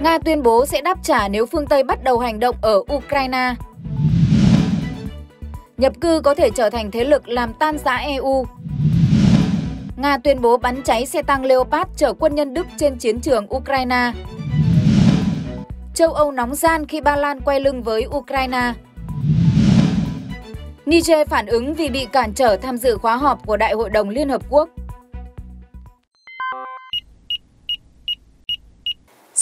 Nga tuyên bố sẽ đáp trả nếu phương Tây bắt đầu hành động ở Ukraine. Nhập cư có thể trở thành thế lực làm tan rã EU. Nga tuyên bố bắn cháy xe tăng Leopard chở quân nhân Đức trên chiến trường Ukraine. Châu Âu nóng gian khi Ba Lan quay lưng với Ukraine. Niger phản ứng vì bị cản trở tham dự khóa họp của Đại hội đồng Liên Hợp Quốc.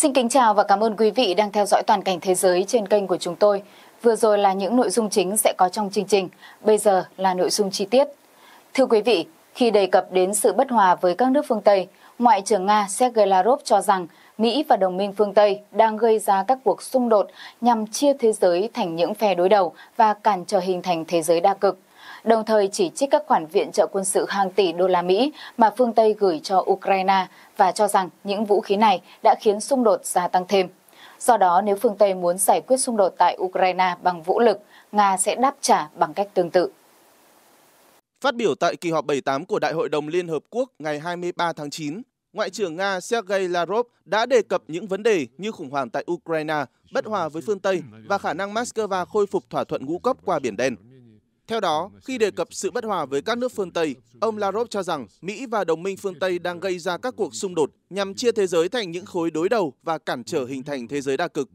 Xin kính chào và cảm ơn quý vị đang theo dõi toàn cảnh thế giới trên kênh của chúng tôi. Vừa rồi là những nội dung chính sẽ có trong chương trình, bây giờ là nội dung chi tiết. Thưa quý vị, khi đề cập đến sự bất hòa với các nước phương Tây, Ngoại trưởng Nga Sergei Lavrov cho rằng Mỹ và đồng minh phương Tây đang gây ra các cuộc xung đột nhằm chia thế giới thành những phe đối đầu và cản trở hình thành thế giới đa cực đồng thời chỉ trích các khoản viện trợ quân sự hàng tỷ đô la Mỹ mà phương Tây gửi cho Ukraine và cho rằng những vũ khí này đã khiến xung đột gia tăng thêm. Do đó, nếu phương Tây muốn giải quyết xung đột tại Ukraine bằng vũ lực, Nga sẽ đáp trả bằng cách tương tự. Phát biểu tại kỳ họp 78 của Đại hội đồng Liên Hợp Quốc ngày 23 tháng 9, Ngoại trưởng Nga Sergei Lavrov đã đề cập những vấn đề như khủng hoảng tại Ukraine, bất hòa với phương Tây và khả năng Moscow khôi phục thỏa thuận ngũ cốc qua Biển Đen. Theo đó, khi đề cập sự bất hòa với các nước phương Tây, ông Lavrov cho rằng Mỹ và đồng minh phương Tây đang gây ra các cuộc xung đột nhằm chia thế giới thành những khối đối đầu và cản trở hình thành thế giới đa cực.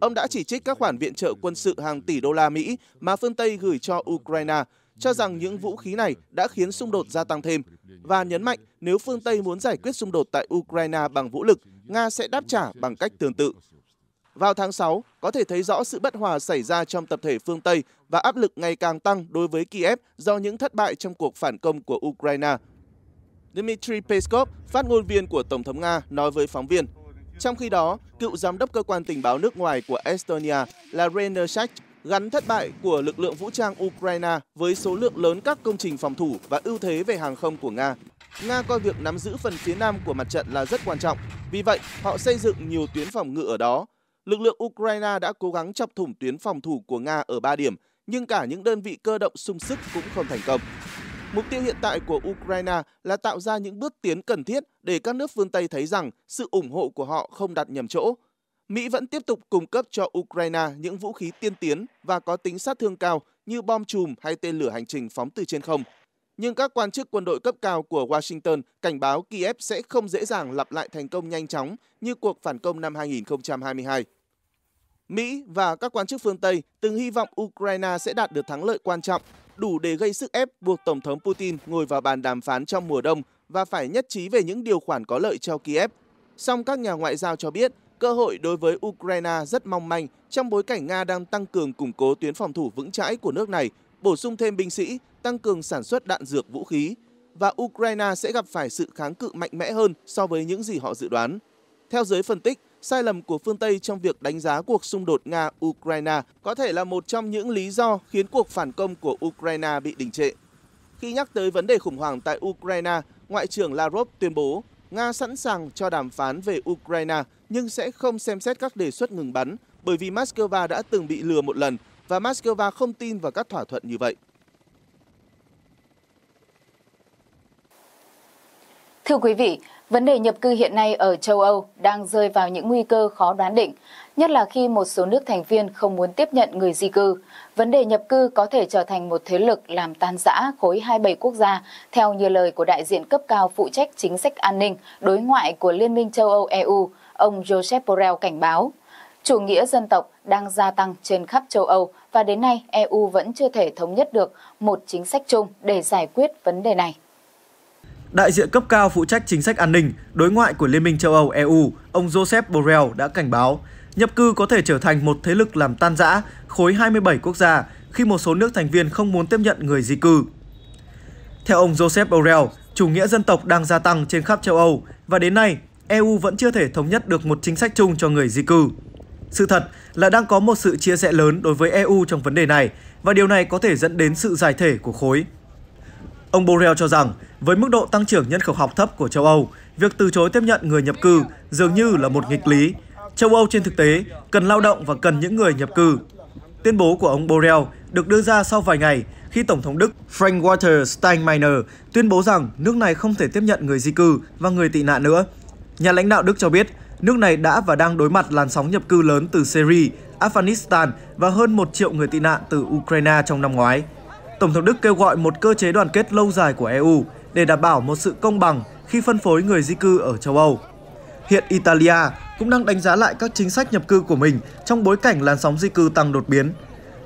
Ông đã chỉ trích các khoản viện trợ quân sự hàng tỷ đô la Mỹ mà phương Tây gửi cho Ukraine, cho rằng những vũ khí này đã khiến xung đột gia tăng thêm và nhấn mạnh nếu phương Tây muốn giải quyết xung đột tại Ukraine bằng vũ lực, Nga sẽ đáp trả bằng cách tương tự. Vào tháng 6, có thể thấy rõ sự bất hòa xảy ra trong tập thể phương Tây và áp lực ngày càng tăng đối với Kiev do những thất bại trong cuộc phản công của Ukraine. Dmitry Peskov, phát ngôn viên của Tổng thống Nga, nói với phóng viên. Trong khi đó, cựu giám đốc cơ quan tình báo nước ngoài của Estonia là Rainer Schach gắn thất bại của lực lượng vũ trang Ukraine với số lượng lớn các công trình phòng thủ và ưu thế về hàng không của Nga. Nga coi việc nắm giữ phần phía nam của mặt trận là rất quan trọng, vì vậy họ xây dựng nhiều tuyến phòng ngự ở đó lực lượng Ukraine đã cố gắng chọc thủng tuyến phòng thủ của Nga ở 3 điểm, nhưng cả những đơn vị cơ động sung sức cũng không thành công. Mục tiêu hiện tại của Ukraine là tạo ra những bước tiến cần thiết để các nước phương Tây thấy rằng sự ủng hộ của họ không đặt nhầm chỗ. Mỹ vẫn tiếp tục cung cấp cho Ukraine những vũ khí tiên tiến và có tính sát thương cao như bom chùm hay tên lửa hành trình phóng từ trên không – nhưng các quan chức quân đội cấp cao của Washington cảnh báo Kiev sẽ không dễ dàng lặp lại thành công nhanh chóng như cuộc phản công năm 2022. Mỹ và các quan chức phương Tây từng hy vọng Ukraine sẽ đạt được thắng lợi quan trọng, đủ để gây sức ép buộc Tổng thống Putin ngồi vào bàn đàm phán trong mùa đông và phải nhất trí về những điều khoản có lợi cho Kiev. Song các nhà ngoại giao cho biết cơ hội đối với Ukraine rất mong manh trong bối cảnh Nga đang tăng cường củng cố tuyến phòng thủ vững chãi của nước này, bổ sung thêm binh sĩ tăng cường sản xuất đạn dược vũ khí và Ukraine sẽ gặp phải sự kháng cự mạnh mẽ hơn so với những gì họ dự đoán. Theo giới phân tích, sai lầm của phương Tây trong việc đánh giá cuộc xung đột Nga-Ukraine có thể là một trong những lý do khiến cuộc phản công của Ukraine bị đình trệ. Khi nhắc tới vấn đề khủng hoảng tại Ukraine, Ngoại trưởng Lavrov tuyên bố Nga sẵn sàng cho đàm phán về Ukraine nhưng sẽ không xem xét các đề xuất ngừng bắn bởi vì Moscow đã từng bị lừa một lần và Moscow không tin vào các thỏa thuận như vậy. Thưa quý vị, vấn đề nhập cư hiện nay ở châu Âu đang rơi vào những nguy cơ khó đoán định, nhất là khi một số nước thành viên không muốn tiếp nhận người di cư. Vấn đề nhập cư có thể trở thành một thế lực làm tan rã khối 27 quốc gia, theo như lời của đại diện cấp cao phụ trách chính sách an ninh, đối ngoại của Liên minh châu Âu EU, ông Joseph Borrell cảnh báo. Chủ nghĩa dân tộc đang gia tăng trên khắp châu Âu và đến nay EU vẫn chưa thể thống nhất được một chính sách chung để giải quyết vấn đề này. Đại diện cấp cao phụ trách chính sách an ninh, đối ngoại của Liên minh châu Âu EU, ông Joseph Borrell đã cảnh báo, nhập cư có thể trở thành một thế lực làm tan rã khối 27 quốc gia khi một số nước thành viên không muốn tiếp nhận người di cư. Theo ông Joseph Borrell, chủ nghĩa dân tộc đang gia tăng trên khắp châu Âu và đến nay, EU vẫn chưa thể thống nhất được một chính sách chung cho người di cư. Sự thật là đang có một sự chia rẽ lớn đối với EU trong vấn đề này và điều này có thể dẫn đến sự giải thể của khối. Ông Borrell cho rằng, với mức độ tăng trưởng nhân khẩu học thấp của châu Âu, việc từ chối tiếp nhận người nhập cư dường như là một nghịch lý. Châu Âu trên thực tế cần lao động và cần những người nhập cư. Tuyên bố của ông Borrell được đưa ra sau vài ngày khi Tổng thống Đức Frank-Walter Steinmeier tuyên bố rằng nước này không thể tiếp nhận người di cư và người tị nạn nữa. Nhà lãnh đạo Đức cho biết, nước này đã và đang đối mặt làn sóng nhập cư lớn từ Syria, Afghanistan và hơn 1 triệu người tị nạn từ Ukraine trong năm ngoái. Tổng thống Đức kêu gọi một cơ chế đoàn kết lâu dài của EU để đảm bảo một sự công bằng khi phân phối người di cư ở châu Âu. Hiện Italia cũng đang đánh giá lại các chính sách nhập cư của mình trong bối cảnh làn sóng di cư tăng đột biến.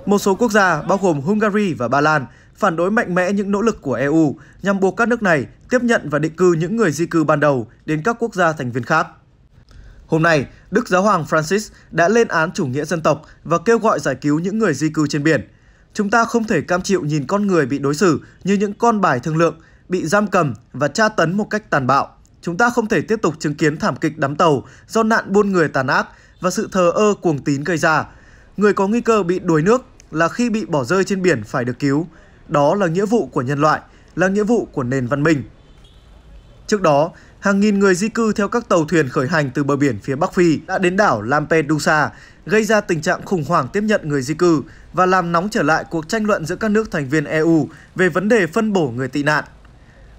Một số quốc gia, bao gồm Hungary và Ba Lan, phản đối mạnh mẽ những nỗ lực của EU nhằm buộc các nước này tiếp nhận và định cư những người di cư ban đầu đến các quốc gia thành viên khác. Hôm nay, Đức Giáo hoàng Francis đã lên án chủ nghĩa dân tộc và kêu gọi giải cứu những người di cư trên biển – Chúng ta không thể cam chịu nhìn con người bị đối xử như những con bài thương lượng, bị giam cầm và tra tấn một cách tàn bạo. Chúng ta không thể tiếp tục chứng kiến thảm kịch đắm tàu do nạn buôn người tàn ác và sự thờ ơ cuồng tín gây ra. Người có nguy cơ bị đuối nước là khi bị bỏ rơi trên biển phải được cứu. Đó là nghĩa vụ của nhân loại, là nghĩa vụ của nền văn minh. Trước đó, hàng nghìn người di cư theo các tàu thuyền khởi hành từ bờ biển phía Bắc Phi đã đến đảo Lampedusa, gây ra tình trạng khủng hoảng tiếp nhận người di cư và làm nóng trở lại cuộc tranh luận giữa các nước thành viên EU về vấn đề phân bổ người tị nạn.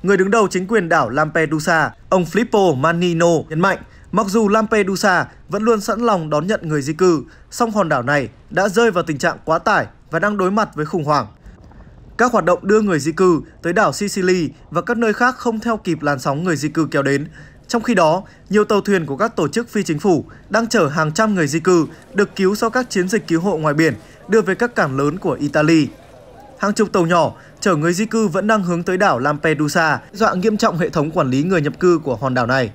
Người đứng đầu chính quyền đảo Lampedusa, ông Filippo Manino nhấn mạnh, mặc dù Lampedusa vẫn luôn sẵn lòng đón nhận người di cư, song hòn đảo này đã rơi vào tình trạng quá tải và đang đối mặt với khủng hoảng. Các hoạt động đưa người di cư tới đảo Sicily và các nơi khác không theo kịp làn sóng người di cư kéo đến. Trong khi đó, nhiều tàu thuyền của các tổ chức phi chính phủ đang chở hàng trăm người di cư được cứu sau các chiến dịch cứu hộ ngoài biển đưa về các cảng lớn của Italy. Hàng chục tàu nhỏ chở người di cư vẫn đang hướng tới đảo Lampedusa, dọa nghiêm trọng hệ thống quản lý người nhập cư của hòn đảo này.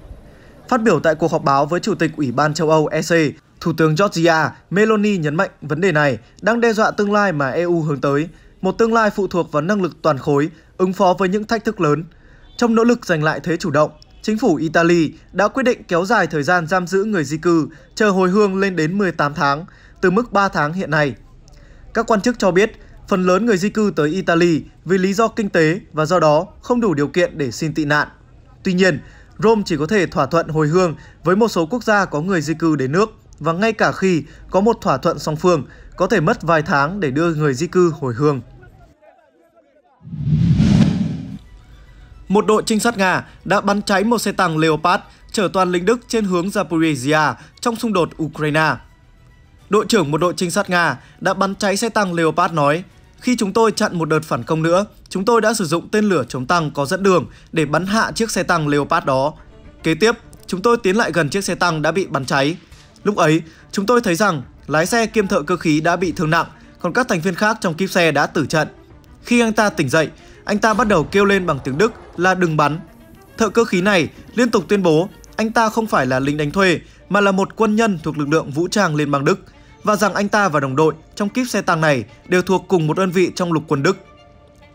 Phát biểu tại cuộc họp báo với Chủ tịch Ủy ban châu Âu EC, Thủ tướng Georgia Meloni nhấn mạnh vấn đề này đang đe dọa tương lai mà EU hướng tới một tương lai phụ thuộc vào năng lực toàn khối ứng phó với những thách thức lớn. Trong nỗ lực giành lại thế chủ động, chính phủ Italy đã quyết định kéo dài thời gian giam giữ người di cư chờ hồi hương lên đến 18 tháng, từ mức 3 tháng hiện nay. Các quan chức cho biết, phần lớn người di cư tới Italy vì lý do kinh tế và do đó không đủ điều kiện để xin tị nạn. Tuy nhiên, Rome chỉ có thể thỏa thuận hồi hương với một số quốc gia có người di cư đến nước và ngay cả khi có một thỏa thuận song phương, có thể mất vài tháng để đưa người di cư hồi hương. Một đội trinh sát Nga đã bắn cháy một xe tăng Leopard chở toàn lính Đức trên hướng Zaporizhia trong xung đột Ukraine. Đội trưởng một đội trinh sát Nga đã bắn cháy xe tăng Leopard nói, khi chúng tôi chặn một đợt phản công nữa, chúng tôi đã sử dụng tên lửa chống tăng có dẫn đường để bắn hạ chiếc xe tăng Leopard đó. Kế tiếp, chúng tôi tiến lại gần chiếc xe tăng đã bị bắn cháy. Lúc ấy, chúng tôi thấy rằng lái xe kiêm thợ cơ khí đã bị thương nặng, còn các thành viên khác trong kíp xe đã tử trận. Khi anh ta tỉnh dậy, anh ta bắt đầu kêu lên bằng tiếng Đức là đừng bắn. Thợ cơ khí này liên tục tuyên bố anh ta không phải là lính đánh thuê mà là một quân nhân thuộc lực lượng vũ trang Liên bang Đức và rằng anh ta và đồng đội trong kíp xe tăng này đều thuộc cùng một đơn vị trong lục quân Đức.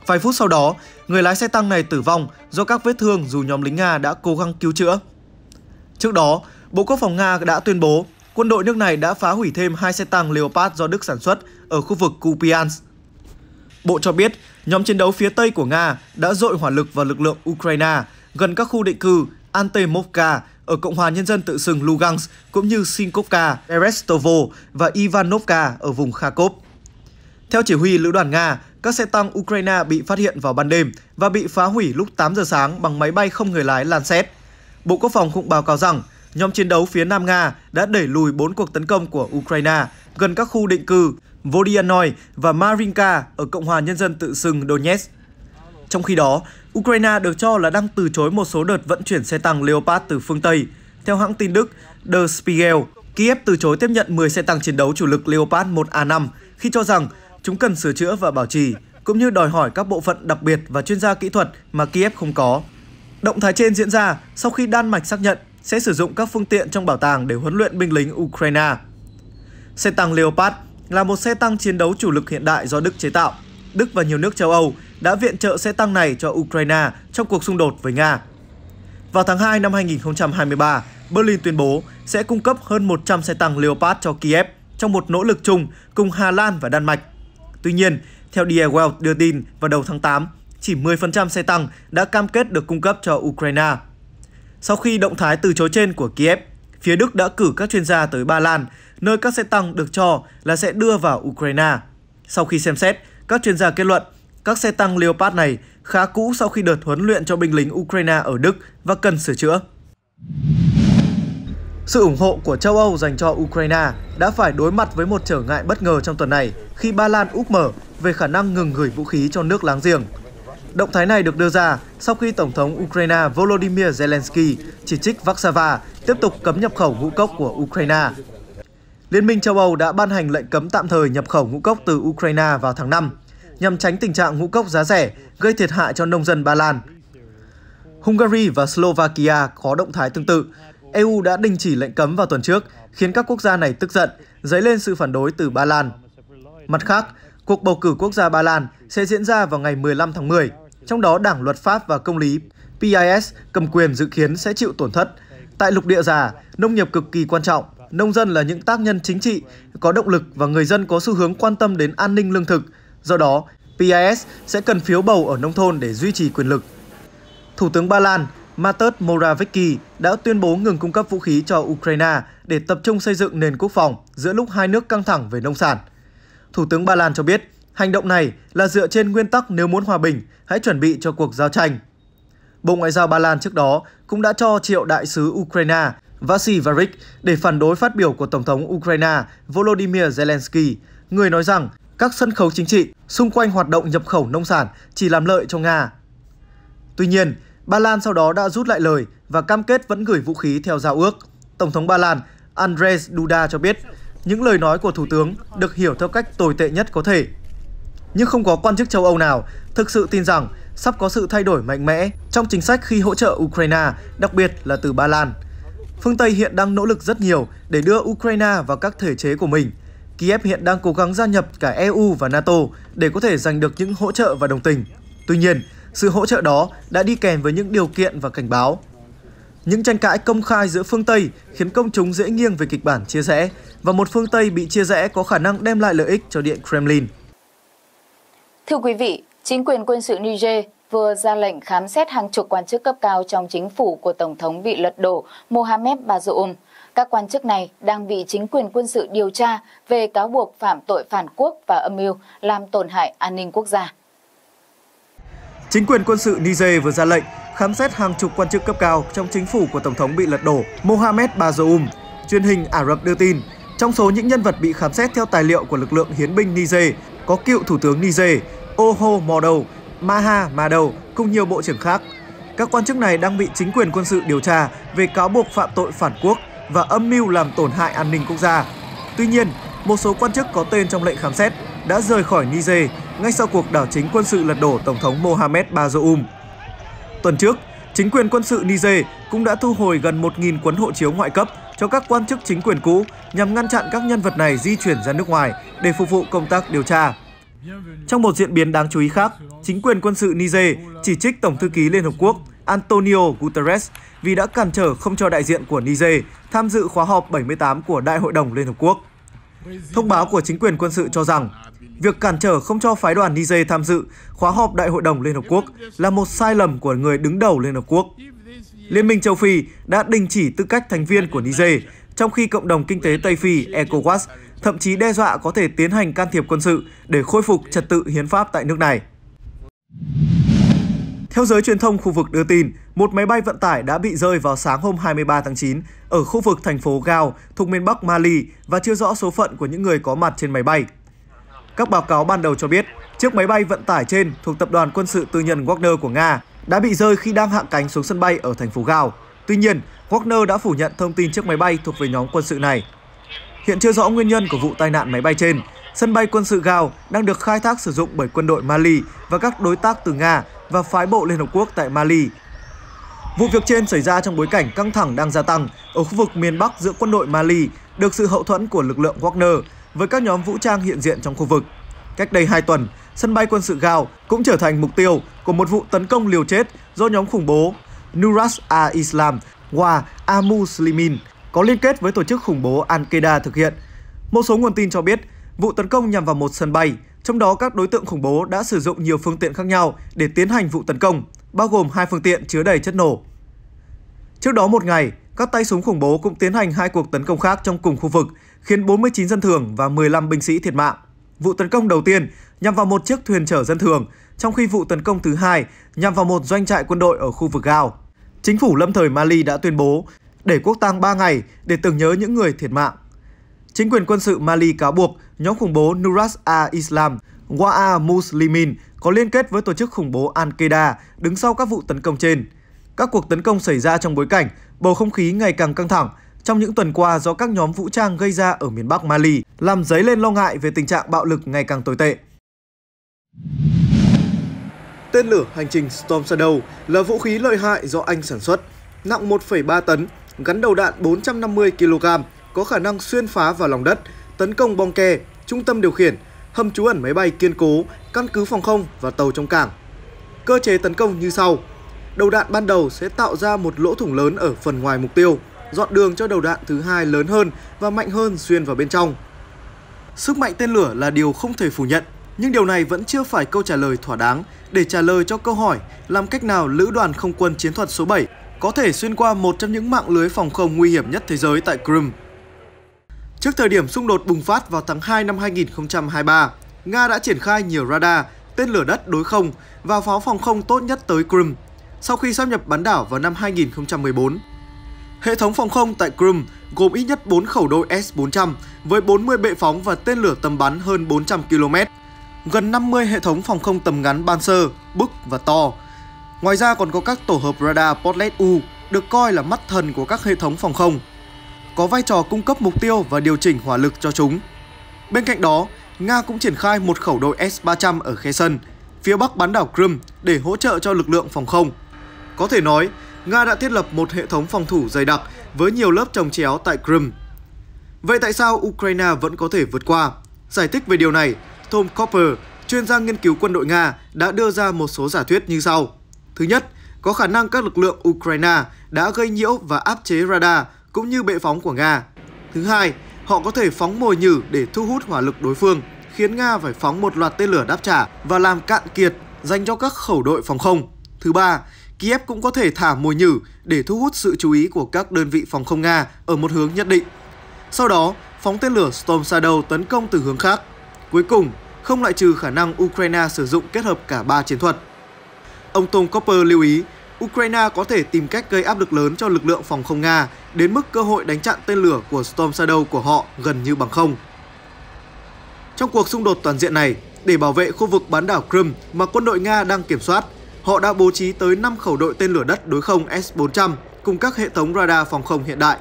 Vài phút sau đó, người lái xe tăng này tử vong do các vết thương dù nhóm lính Nga đã cố gắng cứu chữa. Trước đó, Bộ Quốc phòng Nga đã tuyên bố quân đội nước này đã phá hủy thêm hai xe tăng Leopard do Đức sản xuất ở khu vực Kupiansk. Bộ cho biết, nhóm chiến đấu phía Tây của Nga đã dội hỏa lực vào lực lượng Ukraine gần các khu định cư Ante ở Cộng hòa Nhân dân tự xưng Lugansk cũng như Sinkovka, Erestovo và Ivanovka ở vùng Kharkov. Theo chỉ huy lữ đoàn Nga, các xe tăng Ukraine bị phát hiện vào ban đêm và bị phá hủy lúc 8 giờ sáng bằng máy bay không người lái Lancet. Bộ Quốc phòng cũng báo cáo rằng nhóm chiến đấu phía Nam Nga đã đẩy lùi 4 cuộc tấn công của Ukraine gần các khu định cư Vodianoi và Marinka ở Cộng hòa Nhân dân tự xưng Donetsk. Trong khi đó, Ukraine được cho là đang từ chối một số đợt vận chuyển xe tăng Leopard từ phương Tây. Theo hãng tin Đức Der Spiegel, Kiev từ chối tiếp nhận 10 xe tăng chiến đấu chủ lực Leopard 1A5 khi cho rằng chúng cần sửa chữa và bảo trì, cũng như đòi hỏi các bộ phận đặc biệt và chuyên gia kỹ thuật mà Kiev không có. Động thái trên diễn ra sau khi Đan Mạch xác nhận sẽ sử dụng các phương tiện trong bảo tàng để huấn luyện binh lính Ukraine. Xe tăng Leopard là một xe tăng chiến đấu chủ lực hiện đại do Đức chế tạo. Đức và nhiều nước châu Âu đã viện trợ xe tăng này cho Ukraine trong cuộc xung đột với Nga. Vào tháng 2 năm 2023, Berlin tuyên bố sẽ cung cấp hơn 100 xe tăng Leopard cho Kiev trong một nỗ lực chung cùng Hà Lan và Đan Mạch. Tuy nhiên, theo Die Welt đưa tin vào đầu tháng 8, chỉ 10% xe tăng đã cam kết được cung cấp cho Ukraine. Sau khi động thái từ chối trên của Kiev, phía Đức đã cử các chuyên gia tới Ba Lan nơi các xe tăng được cho là sẽ đưa vào Ukraine. Sau khi xem xét, các chuyên gia kết luận các xe tăng Leopard này khá cũ sau khi đợt huấn luyện cho binh lính Ukraine ở Đức và cần sửa chữa. Sự ủng hộ của châu Âu dành cho Ukraine đã phải đối mặt với một trở ngại bất ngờ trong tuần này khi Ba Lan úp mở về khả năng ngừng gửi vũ khí cho nước láng giềng. Động thái này được đưa ra sau khi Tổng thống Ukraine Volodymyr Zelensky chỉ trích Warsaw tiếp tục cấm nhập khẩu ngũ cốc của Ukraine Liên minh châu Âu đã ban hành lệnh cấm tạm thời nhập khẩu ngũ cốc từ Ukraine vào tháng 5 nhằm tránh tình trạng ngũ cốc giá rẻ gây thiệt hại cho nông dân Ba Lan. Hungary và Slovakia có động thái tương tự. EU đã đình chỉ lệnh cấm vào tuần trước, khiến các quốc gia này tức giận, dấy lên sự phản đối từ Ba Lan. Mặt khác, cuộc bầu cử quốc gia Ba Lan sẽ diễn ra vào ngày 15 tháng 10, trong đó Đảng Luật pháp và Công lý PIS cầm quyền dự kiến sẽ chịu tổn thất. Tại lục địa già, nông nghiệp cực kỳ quan trọng, nông dân là những tác nhân chính trị, có động lực và người dân có xu hướng quan tâm đến an ninh lương thực. Do đó, PIS sẽ cần phiếu bầu ở nông thôn để duy trì quyền lực. Thủ tướng Ba Lan Mateusz Morawiecki đã tuyên bố ngừng cung cấp vũ khí cho Ukraine để tập trung xây dựng nền quốc phòng giữa lúc hai nước căng thẳng về nông sản. Thủ tướng Ba Lan cho biết, hành động này là dựa trên nguyên tắc nếu muốn hòa bình, hãy chuẩn bị cho cuộc giao tranh. Bộ Ngoại giao Ba Lan trước đó cũng đã cho triệu đại sứ Ukraine Vasi và để phản đối phát biểu của Tổng thống Ukraine Volodymyr Zelensky, người nói rằng các sân khấu chính trị xung quanh hoạt động nhập khẩu nông sản chỉ làm lợi cho Nga. Tuy nhiên, Ba Lan sau đó đã rút lại lời và cam kết vẫn gửi vũ khí theo giao ước. Tổng thống Ba Lan Andrzej Duda cho biết, những lời nói của Thủ tướng được hiểu theo cách tồi tệ nhất có thể. Nhưng không có quan chức châu Âu nào thực sự tin rằng sắp có sự thay đổi mạnh mẽ trong chính sách khi hỗ trợ Ukraine, đặc biệt là từ Ba Lan. Phương Tây hiện đang nỗ lực rất nhiều để đưa Ukraine vào các thể chế của mình. Kiev hiện đang cố gắng gia nhập cả EU và NATO để có thể giành được những hỗ trợ và đồng tình. Tuy nhiên, sự hỗ trợ đó đã đi kèm với những điều kiện và cảnh báo. Những tranh cãi công khai giữa phương Tây khiến công chúng dễ nghiêng về kịch bản chia rẽ và một phương Tây bị chia rẽ có khả năng đem lại lợi ích cho Điện Kremlin. Thưa quý vị, chính quyền quân sự Niger vừa ra lệnh khám xét hàng chục quan chức cấp cao trong chính phủ của Tổng thống bị lật đổ Mohamed Bazoum. Các quan chức này đang bị chính quyền quân sự điều tra về cáo buộc phạm tội phản quốc và âm mưu làm tổn hại an ninh quốc gia. Chính quyền quân sự Niger vừa ra lệnh khám xét hàng chục quan chức cấp cao trong chính phủ của Tổng thống bị lật đổ Mohamed Bazoum. Truyền hình Ả Rập đưa tin, trong số những nhân vật bị khám xét theo tài liệu của lực lượng hiến binh Niger có cựu Thủ tướng Niger Oho Mordo, Maha đầu cùng nhiều bộ trưởng khác. Các quan chức này đang bị chính quyền quân sự điều tra về cáo buộc phạm tội phản quốc và âm mưu làm tổn hại an ninh quốc gia. Tuy nhiên, một số quan chức có tên trong lệnh khám xét đã rời khỏi Niger ngay sau cuộc đảo chính quân sự lật đổ Tổng thống Mohamed Bazoum. Tuần trước, chính quyền quân sự Niger cũng đã thu hồi gần 1.000 cuốn hộ chiếu ngoại cấp cho các quan chức chính quyền cũ nhằm ngăn chặn các nhân vật này di chuyển ra nước ngoài để phục vụ công tác điều tra. Trong một diễn biến đáng chú ý khác, chính quyền quân sự Niger chỉ trích Tổng thư ký Liên Hợp Quốc Antonio Guterres vì đã cản trở không cho đại diện của Niger tham dự khóa họp 78 của Đại hội đồng Liên Hợp Quốc. Thông báo của chính quyền quân sự cho rằng, việc cản trở không cho phái đoàn Niger tham dự khóa họp Đại hội đồng Liên Hợp Quốc là một sai lầm của người đứng đầu Liên Hợp Quốc. Liên minh châu Phi đã đình chỉ tư cách thành viên của Niger, trong khi cộng đồng kinh tế Tây Phi ECOWAS thậm chí đe dọa có thể tiến hành can thiệp quân sự để khôi phục trật tự hiến pháp tại nước này. Theo giới truyền thông khu vực đưa tin, một máy bay vận tải đã bị rơi vào sáng hôm 23 tháng 9 ở khu vực thành phố Gao thuộc miền Bắc Mali và chưa rõ số phận của những người có mặt trên máy bay. Các báo cáo ban đầu cho biết, chiếc máy bay vận tải trên thuộc tập đoàn quân sự tư nhân Wagner của Nga đã bị rơi khi đang hạ cánh xuống sân bay ở thành phố Gao. Tuy nhiên, Wagner đã phủ nhận thông tin chiếc máy bay thuộc về nhóm quân sự này. Hiện chưa rõ nguyên nhân của vụ tai nạn máy bay trên. Sân bay quân sự Gao đang được khai thác sử dụng bởi quân đội Mali và các đối tác từ Nga và phái bộ Liên Hợp Quốc tại Mali. Vụ việc trên xảy ra trong bối cảnh căng thẳng đang gia tăng ở khu vực miền Bắc giữa quân đội Mali được sự hậu thuẫn của lực lượng Wagner với các nhóm vũ trang hiện diện trong khu vực. Cách đây 2 tuần, sân bay quân sự Gao cũng trở thành mục tiêu của một vụ tấn công liều chết do nhóm khủng bố Nuras al-Islam wa al-Muslimin có liên kết với tổ chức khủng bố Al-Qaeda thực hiện. Một số nguồn tin cho biết, vụ tấn công nhằm vào một sân bay, trong đó các đối tượng khủng bố đã sử dụng nhiều phương tiện khác nhau để tiến hành vụ tấn công, bao gồm hai phương tiện chứa đầy chất nổ. Trước đó một ngày, các tay súng khủng bố cũng tiến hành hai cuộc tấn công khác trong cùng khu vực, khiến 49 dân thường và 15 binh sĩ thiệt mạng. Vụ tấn công đầu tiên nhằm vào một chiếc thuyền chở dân thường, trong khi vụ tấn công thứ hai nhằm vào một doanh trại quân đội ở khu vực Gao. Chính phủ lâm thời Mali đã tuyên bố để quốc tang 3 ngày để tưởng nhớ những người thiệt mạng. Chính quyền quân sự Mali cáo buộc nhóm khủng bố Nuras al-Islam Wa'a Muslimin có liên kết với tổ chức khủng bố Al-Qaeda đứng sau các vụ tấn công trên. Các cuộc tấn công xảy ra trong bối cảnh bầu không khí ngày càng căng thẳng trong những tuần qua do các nhóm vũ trang gây ra ở miền Bắc Mali, làm dấy lên lo ngại về tình trạng bạo lực ngày càng tồi tệ. Tên lửa hành trình Storm Shadow là vũ khí lợi hại do Anh sản xuất, nặng 1,3 tấn gắn đầu đạn 450 kg có khả năng xuyên phá vào lòng đất, tấn công bong ke, trung tâm điều khiển, hầm trú ẩn máy bay kiên cố, căn cứ phòng không và tàu trong cảng. Cơ chế tấn công như sau. Đầu đạn ban đầu sẽ tạo ra một lỗ thủng lớn ở phần ngoài mục tiêu, dọn đường cho đầu đạn thứ hai lớn hơn và mạnh hơn xuyên vào bên trong. Sức mạnh tên lửa là điều không thể phủ nhận, nhưng điều này vẫn chưa phải câu trả lời thỏa đáng để trả lời cho câu hỏi làm cách nào Lữ đoàn Không quân Chiến thuật số 7 có thể xuyên qua một trong những mạng lưới phòng không nguy hiểm nhất thế giới tại Crimea. Trước thời điểm xung đột bùng phát vào tháng 2 năm 2023, Nga đã triển khai nhiều radar, tên lửa đất đối không và pháo phòng không tốt nhất tới Crimea sau khi xâm nhập bán đảo vào năm 2014. Hệ thống phòng không tại Crimea gồm ít nhất 4 khẩu đôi S-400 với 40 bệ phóng và tên lửa tầm bắn hơn 400 km, gần 50 hệ thống phòng không tầm ngắn Panzer, Buk và To, Ngoài ra còn có các tổ hợp radar Portlet U được coi là mắt thần của các hệ thống phòng không, có vai trò cung cấp mục tiêu và điều chỉnh hỏa lực cho chúng. Bên cạnh đó, Nga cũng triển khai một khẩu đội S-300 ở khe Kherson, phía bắc bán đảo Crimea để hỗ trợ cho lực lượng phòng không. Có thể nói, Nga đã thiết lập một hệ thống phòng thủ dày đặc với nhiều lớp trồng chéo tại Crimea. Vậy tại sao Ukraine vẫn có thể vượt qua? Giải thích về điều này, Tom Copper, chuyên gia nghiên cứu quân đội Nga, đã đưa ra một số giả thuyết như sau. Thứ nhất, có khả năng các lực lượng Ukraine đã gây nhiễu và áp chế radar cũng như bệ phóng của Nga. Thứ hai, họ có thể phóng mồi nhử để thu hút hỏa lực đối phương, khiến Nga phải phóng một loạt tên lửa đáp trả và làm cạn kiệt dành cho các khẩu đội phòng không. Thứ ba, Kiev cũng có thể thả mồi nhử để thu hút sự chú ý của các đơn vị phòng không Nga ở một hướng nhất định. Sau đó, phóng tên lửa Storm Shadow tấn công từ hướng khác. Cuối cùng, không loại trừ khả năng Ukraine sử dụng kết hợp cả ba chiến thuật. Ông Tom Copper lưu ý, Ukraine có thể tìm cách gây áp lực lớn cho lực lượng phòng không Nga đến mức cơ hội đánh chặn tên lửa của Storm Shadow của họ gần như bằng không. Trong cuộc xung đột toàn diện này, để bảo vệ khu vực bán đảo Crimea mà quân đội Nga đang kiểm soát, họ đã bố trí tới 5 khẩu đội tên lửa đất đối không S-400 cùng các hệ thống radar phòng không hiện đại.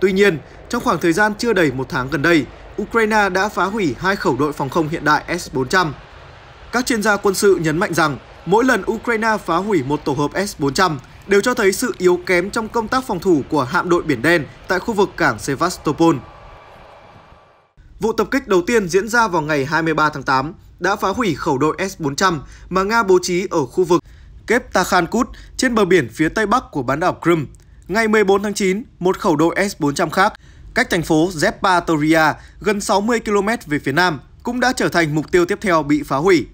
Tuy nhiên, trong khoảng thời gian chưa đầy một tháng gần đây, Ukraine đã phá hủy hai khẩu đội phòng không hiện đại S-400. Các chuyên gia quân sự nhấn mạnh rằng Mỗi lần Ukraine phá hủy một tổ hợp S-400 đều cho thấy sự yếu kém trong công tác phòng thủ của hạm đội Biển Đen tại khu vực cảng Sevastopol. Vụ tập kích đầu tiên diễn ra vào ngày 23 tháng 8 đã phá hủy khẩu đội S-400 mà Nga bố trí ở khu vực Kep Takhankut trên bờ biển phía tây bắc của bán đảo Crimea. Ngày 14 tháng 9, một khẩu đội S-400 khác cách thành phố Zepatoria gần 60 km về phía nam cũng đã trở thành mục tiêu tiếp theo bị phá hủy.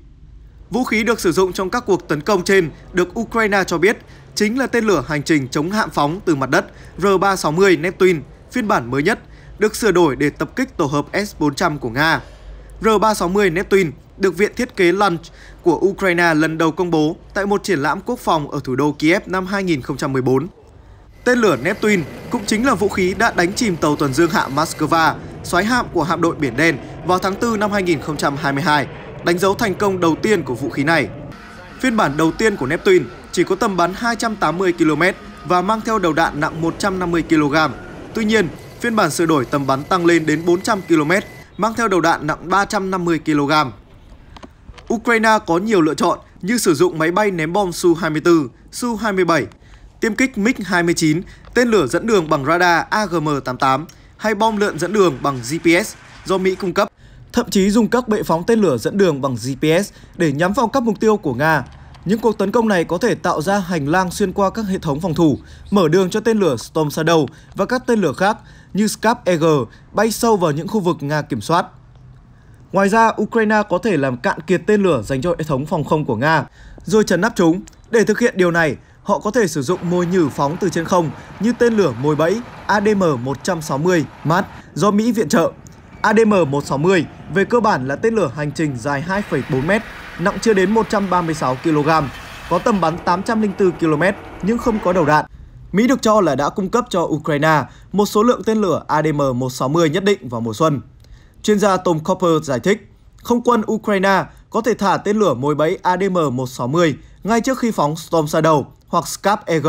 Vũ khí được sử dụng trong các cuộc tấn công trên được Ukraine cho biết chính là tên lửa hành trình chống hạm phóng từ mặt đất R-360 Neptune, phiên bản mới nhất, được sửa đổi để tập kích tổ hợp S-400 của Nga. R-360 Neptune được Viện Thiết kế Lunch của Ukraine lần đầu công bố tại một triển lãm quốc phòng ở thủ đô Kiev năm 2014. Tên lửa Neptune cũng chính là vũ khí đã đánh chìm tàu tuần dương hạm Moscow, xoáy hạm của hạm đội Biển Đen vào tháng 4 năm 2022 đánh dấu thành công đầu tiên của vũ khí này. Phiên bản đầu tiên của Neptune chỉ có tầm bắn 280 km và mang theo đầu đạn nặng 150 kg. Tuy nhiên, phiên bản sửa đổi tầm bắn tăng lên đến 400 km, mang theo đầu đạn nặng 350 kg. Ukraine có nhiều lựa chọn như sử dụng máy bay ném bom Su-24, Su-27, tiêm kích MiG-29, tên lửa dẫn đường bằng radar AGM-88 hay bom lượn dẫn đường bằng GPS do Mỹ cung cấp thậm chí dùng các bệ phóng tên lửa dẫn đường bằng GPS để nhắm vào các mục tiêu của Nga. Những cuộc tấn công này có thể tạo ra hành lang xuyên qua các hệ thống phòng thủ, mở đường cho tên lửa Storm Shadow và các tên lửa khác như Skap EG bay sâu vào những khu vực Nga kiểm soát. Ngoài ra, Ukraine có thể làm cạn kiệt tên lửa dành cho hệ thống phòng không của Nga, rồi chấn áp chúng. Để thực hiện điều này, họ có thể sử dụng mồi nhử phóng từ trên không như tên lửa mồi bẫy ADM-160 MAT do Mỹ viện trợ ADM-160 về cơ bản là tên lửa hành trình dài 2,4m, nặng chưa đến 136 kg, có tầm bắn 804 km nhưng không có đầu đạn. Mỹ được cho là đã cung cấp cho Ukraine một số lượng tên lửa ADM-160 nhất định vào mùa xuân. Chuyên gia Tom Copper giải thích, không quân Ukraine có thể thả tên lửa mồi bẫy ADM-160 ngay trước khi phóng Storm Shadow hoặc Scap EG.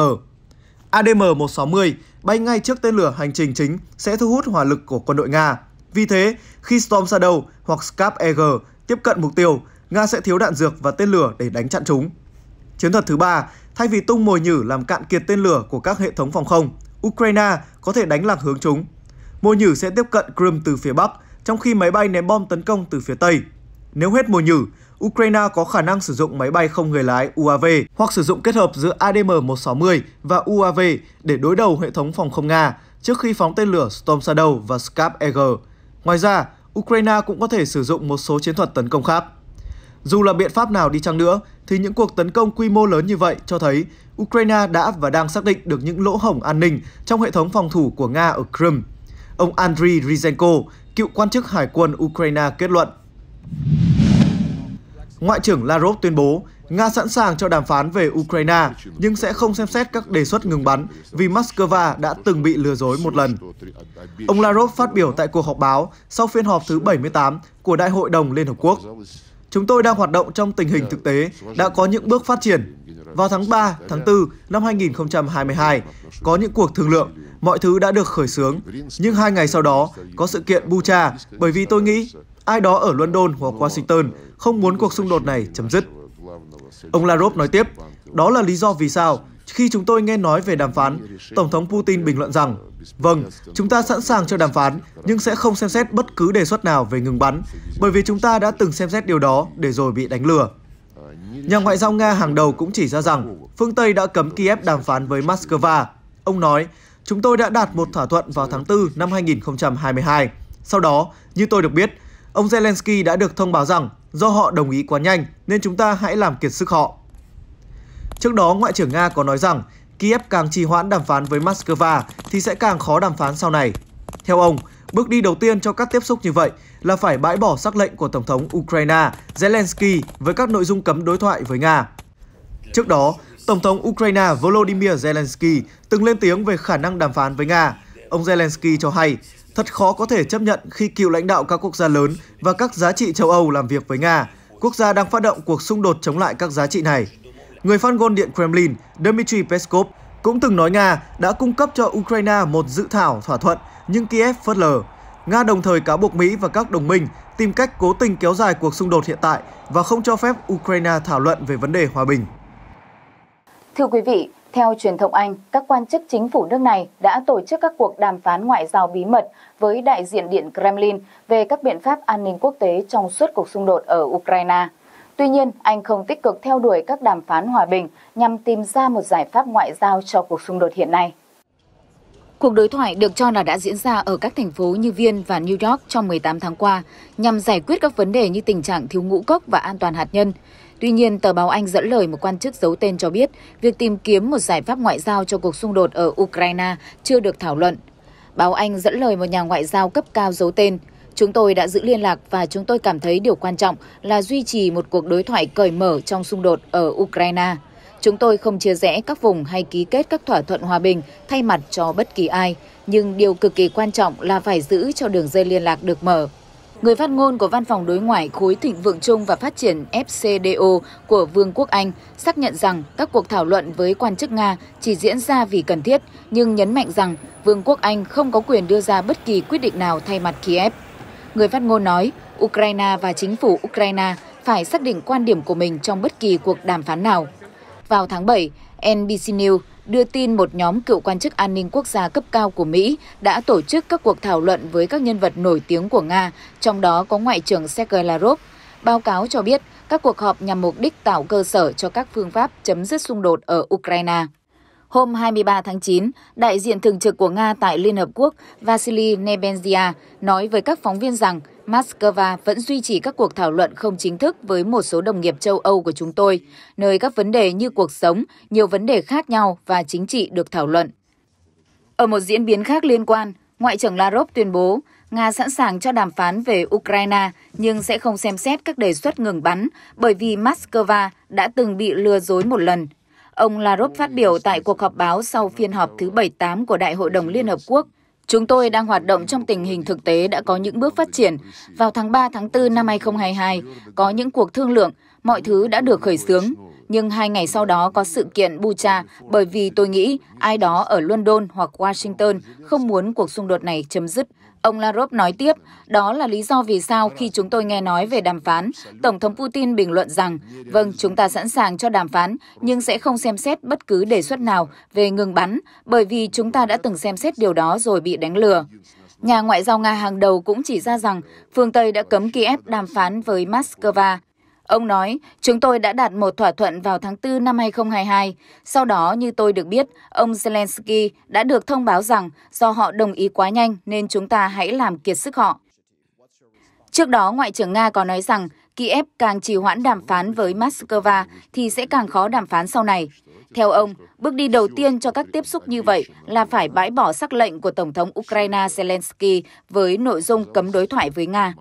ADM-160 bay ngay trước tên lửa hành trình chính sẽ thu hút hỏa lực của quân đội Nga. Vì thế, khi Storm Shadow hoặc Scap EG tiếp cận mục tiêu, Nga sẽ thiếu đạn dược và tên lửa để đánh chặn chúng. Chiến thuật thứ ba, thay vì tung mồi nhử làm cạn kiệt tên lửa của các hệ thống phòng không, Ukraine có thể đánh lạc hướng chúng. Mồi nhử sẽ tiếp cận Crimea từ phía Bắc, trong khi máy bay ném bom tấn công từ phía Tây. Nếu hết mồi nhử, Ukraine có khả năng sử dụng máy bay không người lái UAV hoặc sử dụng kết hợp giữa ADM-160 và UAV để đối đầu hệ thống phòng không Nga trước khi phóng tên lửa Storm Shadow và Scap-EG. Ngoài ra, Ukraine cũng có thể sử dụng một số chiến thuật tấn công khác. Dù là biện pháp nào đi chăng nữa, thì những cuộc tấn công quy mô lớn như vậy cho thấy Ukraine đã và đang xác định được những lỗ hổng an ninh trong hệ thống phòng thủ của Nga ở Crimea. Ông Andriy Rizenko, cựu quan chức hải quân Ukraine kết luận. Ngoại trưởng Lavrov tuyên bố Nga sẵn sàng cho đàm phán về Ukraine, nhưng sẽ không xem xét các đề xuất ngừng bắn vì Moscow đã từng bị lừa dối một lần. Ông Lavrov phát biểu tại cuộc họp báo sau phiên họp thứ 78 của Đại hội đồng Liên Hợp Quốc. Chúng tôi đang hoạt động trong tình hình thực tế, đã có những bước phát triển. Vào tháng 3, tháng 4 năm 2022, có những cuộc thương lượng, mọi thứ đã được khởi xướng. Nhưng hai ngày sau đó, có sự kiện Bucha bởi vì tôi nghĩ ai đó ở London hoặc Washington không muốn cuộc xung đột này chấm dứt. Ông Lavrov nói tiếp, đó là lý do vì sao khi chúng tôi nghe nói về đàm phán, Tổng thống Putin bình luận rằng, vâng, chúng ta sẵn sàng cho đàm phán, nhưng sẽ không xem xét bất cứ đề xuất nào về ngừng bắn, bởi vì chúng ta đã từng xem xét điều đó để rồi bị đánh lừa. Nhà ngoại giao Nga hàng đầu cũng chỉ ra rằng, phương Tây đã cấm Kiev đàm phán với Moscow. Ông nói, chúng tôi đã đạt một thỏa thuận vào tháng 4 năm 2022. Sau đó, như tôi được biết, ông Zelensky đã được thông báo rằng do họ đồng ý quá nhanh nên chúng ta hãy làm kiệt sức họ. Trước đó, Ngoại trưởng Nga có nói rằng Kiev càng trì hoãn đàm phán với Moscow thì sẽ càng khó đàm phán sau này. Theo ông, bước đi đầu tiên cho các tiếp xúc như vậy là phải bãi bỏ sắc lệnh của Tổng thống Ukraine Zelensky với các nội dung cấm đối thoại với Nga. Trước đó, Tổng thống Ukraine Volodymyr Zelensky từng lên tiếng về khả năng đàm phán với Nga. Ông Zelensky cho hay thật khó có thể chấp nhận khi cựu lãnh đạo các quốc gia lớn và các giá trị châu Âu làm việc với Nga, quốc gia đang phát động cuộc xung đột chống lại các giá trị này. Người phát ngôn Điện Kremlin Dmitry Peskov cũng từng nói Nga đã cung cấp cho Ukraine một dự thảo thỏa thuận nhưng Kiev phớt lờ. Nga đồng thời cáo buộc Mỹ và các đồng minh tìm cách cố tình kéo dài cuộc xung đột hiện tại và không cho phép Ukraine thảo luận về vấn đề hòa bình. Thưa quý vị, theo truyền thông Anh, các quan chức chính phủ nước này đã tổ chức các cuộc đàm phán ngoại giao bí mật với đại diện Điện Kremlin về các biện pháp an ninh quốc tế trong suốt cuộc xung đột ở Ukraine. Tuy nhiên, Anh không tích cực theo đuổi các đàm phán hòa bình nhằm tìm ra một giải pháp ngoại giao cho cuộc xung đột hiện nay. Cuộc đối thoại được cho là đã diễn ra ở các thành phố như Viên và New York trong 18 tháng qua nhằm giải quyết các vấn đề như tình trạng thiếu ngũ cốc và an toàn hạt nhân. Tuy nhiên, tờ báo Anh dẫn lời một quan chức giấu tên cho biết việc tìm kiếm một giải pháp ngoại giao cho cuộc xung đột ở Ukraine chưa được thảo luận. Báo Anh dẫn lời một nhà ngoại giao cấp cao giấu tên. Chúng tôi đã giữ liên lạc và chúng tôi cảm thấy điều quan trọng là duy trì một cuộc đối thoại cởi mở trong xung đột ở Ukraine. Chúng tôi không chia rẽ các vùng hay ký kết các thỏa thuận hòa bình thay mặt cho bất kỳ ai, nhưng điều cực kỳ quan trọng là phải giữ cho đường dây liên lạc được mở người phát ngôn của Văn phòng Đối ngoại khối Thịnh vượng chung và Phát triển FCDO của Vương quốc Anh xác nhận rằng các cuộc thảo luận với quan chức Nga chỉ diễn ra vì cần thiết, nhưng nhấn mạnh rằng Vương quốc Anh không có quyền đưa ra bất kỳ quyết định nào thay mặt Kiev. Người phát ngôn nói, Ukraine và chính phủ Ukraine phải xác định quan điểm của mình trong bất kỳ cuộc đàm phán nào. Vào tháng 7, NBC News đưa tin một nhóm cựu quan chức an ninh quốc gia cấp cao của Mỹ đã tổ chức các cuộc thảo luận với các nhân vật nổi tiếng của Nga, trong đó có Ngoại trưởng Sergei Lavrov. Báo cáo cho biết, các cuộc họp nhằm mục đích tạo cơ sở cho các phương pháp chấm dứt xung đột ở Ukraine. Hôm 23 tháng 9, đại diện thường trực của Nga tại Liên Hợp Quốc Vasily Nebenzia nói với các phóng viên rằng Moscow vẫn duy trì các cuộc thảo luận không chính thức với một số đồng nghiệp châu Âu của chúng tôi, nơi các vấn đề như cuộc sống, nhiều vấn đề khác nhau và chính trị được thảo luận. Ở một diễn biến khác liên quan, Ngoại trưởng Lavrov tuyên bố Nga sẵn sàng cho đàm phán về Ukraine nhưng sẽ không xem xét các đề xuất ngừng bắn bởi vì Moscow đã từng bị lừa dối một lần Ông Lavrov phát biểu tại cuộc họp báo sau phiên họp thứ 78 của Đại hội đồng Liên Hợp Quốc. Chúng tôi đang hoạt động trong tình hình thực tế đã có những bước phát triển. Vào tháng 3, tháng 4 năm 2022, có những cuộc thương lượng, mọi thứ đã được khởi xướng. Nhưng hai ngày sau đó có sự kiện Bucha bởi vì tôi nghĩ ai đó ở London hoặc Washington không muốn cuộc xung đột này chấm dứt. Ông Lavrov nói tiếp, đó là lý do vì sao khi chúng tôi nghe nói về đàm phán, Tổng thống Putin bình luận rằng, vâng, chúng ta sẵn sàng cho đàm phán, nhưng sẽ không xem xét bất cứ đề xuất nào về ngừng bắn, bởi vì chúng ta đã từng xem xét điều đó rồi bị đánh lừa. Nhà ngoại giao Nga hàng đầu cũng chỉ ra rằng phương Tây đã cấm Kiev đàm phán với Moscow Ông nói, chúng tôi đã đạt một thỏa thuận vào tháng 4 năm 2022. Sau đó, như tôi được biết, ông Zelensky đã được thông báo rằng do họ đồng ý quá nhanh nên chúng ta hãy làm kiệt sức họ. Trước đó, Ngoại trưởng Nga có nói rằng Kiev càng trì hoãn đàm phán với Moscow thì sẽ càng khó đàm phán sau này. Theo ông, bước đi đầu tiên cho các tiếp xúc như vậy là phải bãi bỏ sắc lệnh của Tổng thống Ukraine Zelensky với nội dung cấm đối thoại với Nga.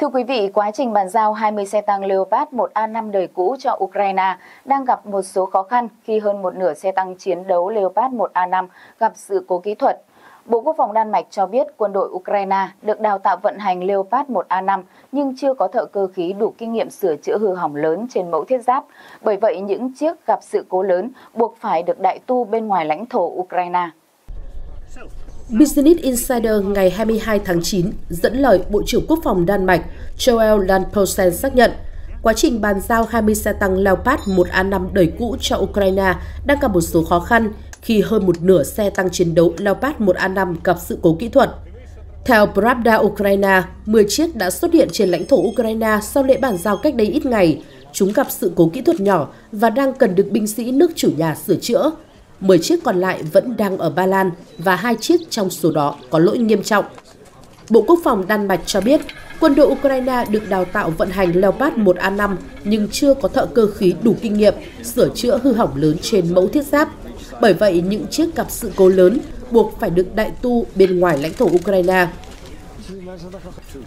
Thưa quý vị, quá trình bàn giao 20 xe tăng Leopard 1A5 đời cũ cho Ukraine đang gặp một số khó khăn khi hơn một nửa xe tăng chiến đấu Leopard 1A5 gặp sự cố kỹ thuật. Bộ Quốc phòng Đan Mạch cho biết quân đội Ukraine được đào tạo vận hành Leopard 1A5 nhưng chưa có thợ cơ khí đủ kinh nghiệm sửa chữa hư hỏng lớn trên mẫu thiết giáp. Bởi vậy, những chiếc gặp sự cố lớn buộc phải được đại tu bên ngoài lãnh thổ Ukraine. Business Insider ngày 22 tháng 9 dẫn lời Bộ trưởng Quốc phòng Đan Mạch Joel Landposen xác nhận, quá trình bàn giao 20 xe tăng Leopard 1A5 đời cũ cho Ukraine đang gặp một số khó khăn khi hơn một nửa xe tăng chiến đấu Leopard 1A5 gặp sự cố kỹ thuật. Theo Pravda Ukraine, 10 chiếc đã xuất hiện trên lãnh thổ Ukraine sau lễ bàn giao cách đây ít ngày. Chúng gặp sự cố kỹ thuật nhỏ và đang cần được binh sĩ nước chủ nhà sửa chữa. 10 chiếc còn lại vẫn đang ở Ba Lan và hai chiếc trong số đó có lỗi nghiêm trọng. Bộ Quốc phòng Đan Mạch cho biết, quân đội Ukraine được đào tạo vận hành Leopard 1A5 nhưng chưa có thợ cơ khí đủ kinh nghiệm sửa chữa hư hỏng lớn trên mẫu thiết giáp. Bởi vậy, những chiếc gặp sự cố lớn buộc phải được đại tu bên ngoài lãnh thổ Ukraine.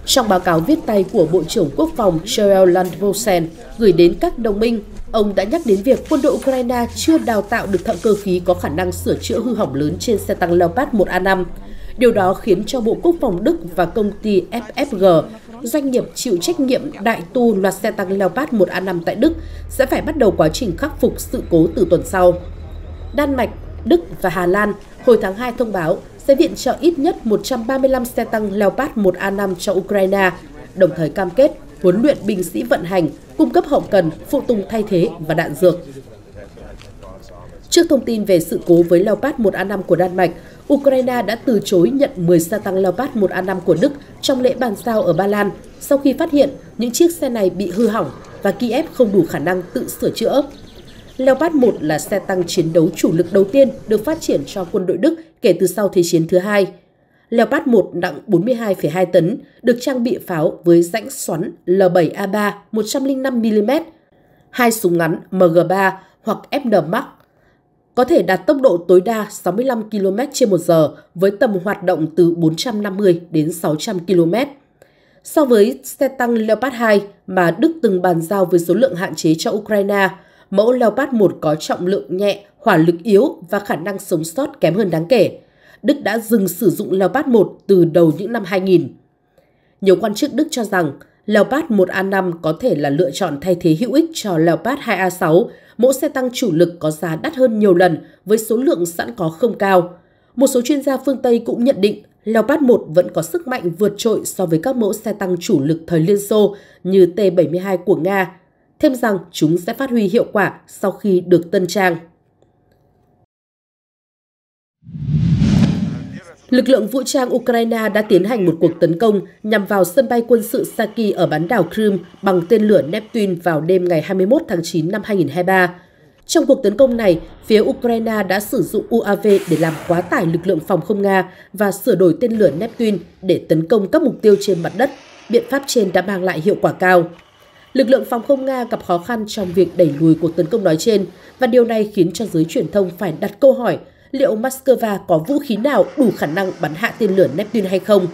Trong báo cáo viết tay của Bộ trưởng Quốc phòng Joel Landvosen gửi đến các đồng minh, ông đã nhắc đến việc quân đội Ukraine chưa đào tạo được thợ cơ khí có khả năng sửa chữa hư hỏng lớn trên xe tăng Leopard 1A5. Điều đó khiến cho Bộ Quốc phòng Đức và công ty FFG, doanh nghiệp chịu trách nhiệm đại tu loạt xe tăng Leopard 1A5 tại Đức, sẽ phải bắt đầu quá trình khắc phục sự cố từ tuần sau. Đan Mạch, Đức và Hà Lan hồi tháng 2 thông báo sẽ viện trợ ít nhất 135 xe tăng Leopard 1A5 cho Ukraine, đồng thời cam kết huấn luyện binh sĩ vận hành, cung cấp hậu cần, phụ tùng thay thế và đạn dược. Trước thông tin về sự cố với Leopard 1A5 của Đan Mạch, Ukraine đã từ chối nhận 10 xe tăng Leopard 1A5 của Đức trong lễ bàn giao ở Ba Lan sau khi phát hiện những chiếc xe này bị hư hỏng và Kiev không đủ khả năng tự sửa chữa. Leopard 1 là xe tăng chiến đấu chủ lực đầu tiên được phát triển cho quân đội Đức kể từ sau Thế chiến thứ hai. Leopard 1 nặng 42,2 tấn, được trang bị pháo với rãnh xoắn L7A3 105mm, hai súng ngắn MG3 hoặc FN Mark, có thể đạt tốc độ tối đa 65 km h với tầm hoạt động từ 450 đến 600 km. So với xe tăng Leopard 2 mà Đức từng bàn giao với số lượng hạn chế cho Ukraine – mẫu Leopard 1 có trọng lượng nhẹ, hỏa lực yếu và khả năng sống sót kém hơn đáng kể. Đức đã dừng sử dụng Leopard 1 từ đầu những năm 2000. Nhiều quan chức Đức cho rằng Leopard 1A5 có thể là lựa chọn thay thế hữu ích cho Leopard 2A6, mẫu xe tăng chủ lực có giá đắt hơn nhiều lần với số lượng sẵn có không cao. Một số chuyên gia phương Tây cũng nhận định Leopard 1 vẫn có sức mạnh vượt trội so với các mẫu xe tăng chủ lực thời Liên Xô như T-72 của Nga, thêm rằng chúng sẽ phát huy hiệu quả sau khi được tân trang. Lực lượng vũ trang Ukraine đã tiến hành một cuộc tấn công nhằm vào sân bay quân sự Saki ở bán đảo Crimea bằng tên lửa Neptune vào đêm ngày 21 tháng 9 năm 2023. Trong cuộc tấn công này, phía Ukraine đã sử dụng UAV để làm quá tải lực lượng phòng không Nga và sửa đổi tên lửa Neptune để tấn công các mục tiêu trên mặt đất. Biện pháp trên đã mang lại hiệu quả cao lực lượng phòng không Nga gặp khó khăn trong việc đẩy lùi cuộc tấn công nói trên và điều này khiến cho giới truyền thông phải đặt câu hỏi liệu Moscow có vũ khí nào đủ khả năng bắn hạ tên lửa Neptune hay không.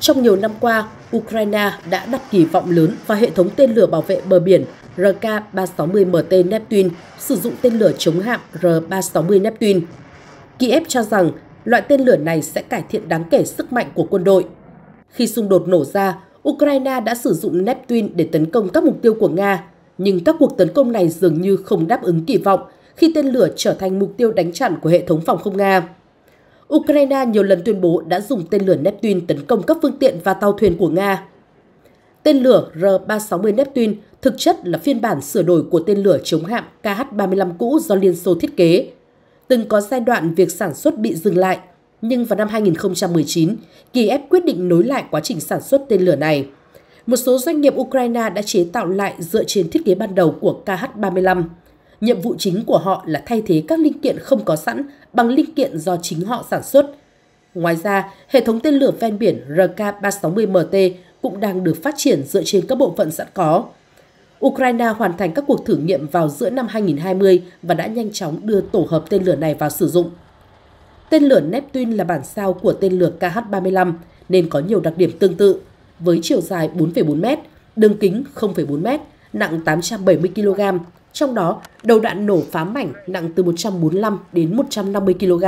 Trong nhiều năm qua, Ukraine đã đặt kỳ vọng lớn vào hệ thống tên lửa bảo vệ bờ biển RK-360MT Neptune sử dụng tên lửa chống hạm R-360 Neptune. Kiev cho rằng loại tên lửa này sẽ cải thiện đáng kể sức mạnh của quân đội. Khi xung đột nổ ra, Ukraine đã sử dụng Neptune để tấn công các mục tiêu của Nga, nhưng các cuộc tấn công này dường như không đáp ứng kỳ vọng khi tên lửa trở thành mục tiêu đánh chặn của hệ thống phòng không Nga. Ukraine nhiều lần tuyên bố đã dùng tên lửa Neptune tấn công các phương tiện và tàu thuyền của Nga. Tên lửa R-360 Neptune thực chất là phiên bản sửa đổi của tên lửa chống hạm KH-35 cũ do Liên Xô thiết kế. Từng có giai đoạn việc sản xuất bị dừng lại nhưng vào năm 2019, Kiev quyết định nối lại quá trình sản xuất tên lửa này. Một số doanh nghiệp Ukraine đã chế tạo lại dựa trên thiết kế ban đầu của KH-35. Nhiệm vụ chính của họ là thay thế các linh kiện không có sẵn bằng linh kiện do chính họ sản xuất. Ngoài ra, hệ thống tên lửa ven biển RK-360MT cũng đang được phát triển dựa trên các bộ phận sẵn có. Ukraine hoàn thành các cuộc thử nghiệm vào giữa năm 2020 và đã nhanh chóng đưa tổ hợp tên lửa này vào sử dụng. Tên lửa Neptune là bản sao của tên lửa KH-35 nên có nhiều đặc điểm tương tự, với chiều dài 4,4 m, đường kính 0,4 m, nặng 870 kg, trong đó đầu đạn nổ phá mảnh nặng từ 145 đến 150 kg.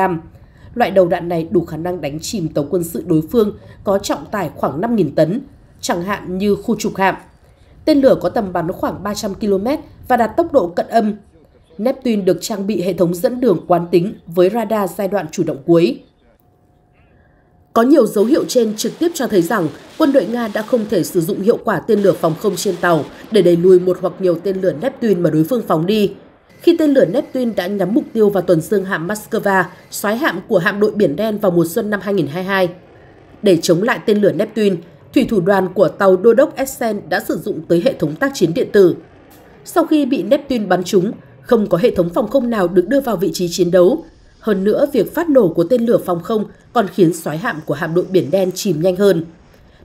Loại đầu đạn này đủ khả năng đánh chìm tàu quân sự đối phương có trọng tải khoảng 5.000 tấn, chẳng hạn như khu trục hạm. Tên lửa có tầm bắn khoảng 300 km và đạt tốc độ cận âm Neptune được trang bị hệ thống dẫn đường quán tính với radar giai đoạn chủ động cuối. Có nhiều dấu hiệu trên trực tiếp cho thấy rằng quân đội Nga đã không thể sử dụng hiệu quả tên lửa phòng không trên tàu để đẩy lùi một hoặc nhiều tên lửa Neptune mà đối phương phóng đi. Khi tên lửa Neptune đã nhắm mục tiêu vào tuần dương hạm Moscow, xoáy hạm của hạm đội Biển Đen vào mùa xuân năm 2022. Để chống lại tên lửa Neptune, thủy thủ đoàn của tàu Đô đốc Essen đã sử dụng tới hệ thống tác chiến điện tử. Sau khi bị Neptune bắn trúng, không có hệ thống phòng không nào được đưa vào vị trí chiến đấu. Hơn nữa, việc phát nổ của tên lửa phòng không còn khiến xoáy hạm của hạm đội Biển Đen chìm nhanh hơn.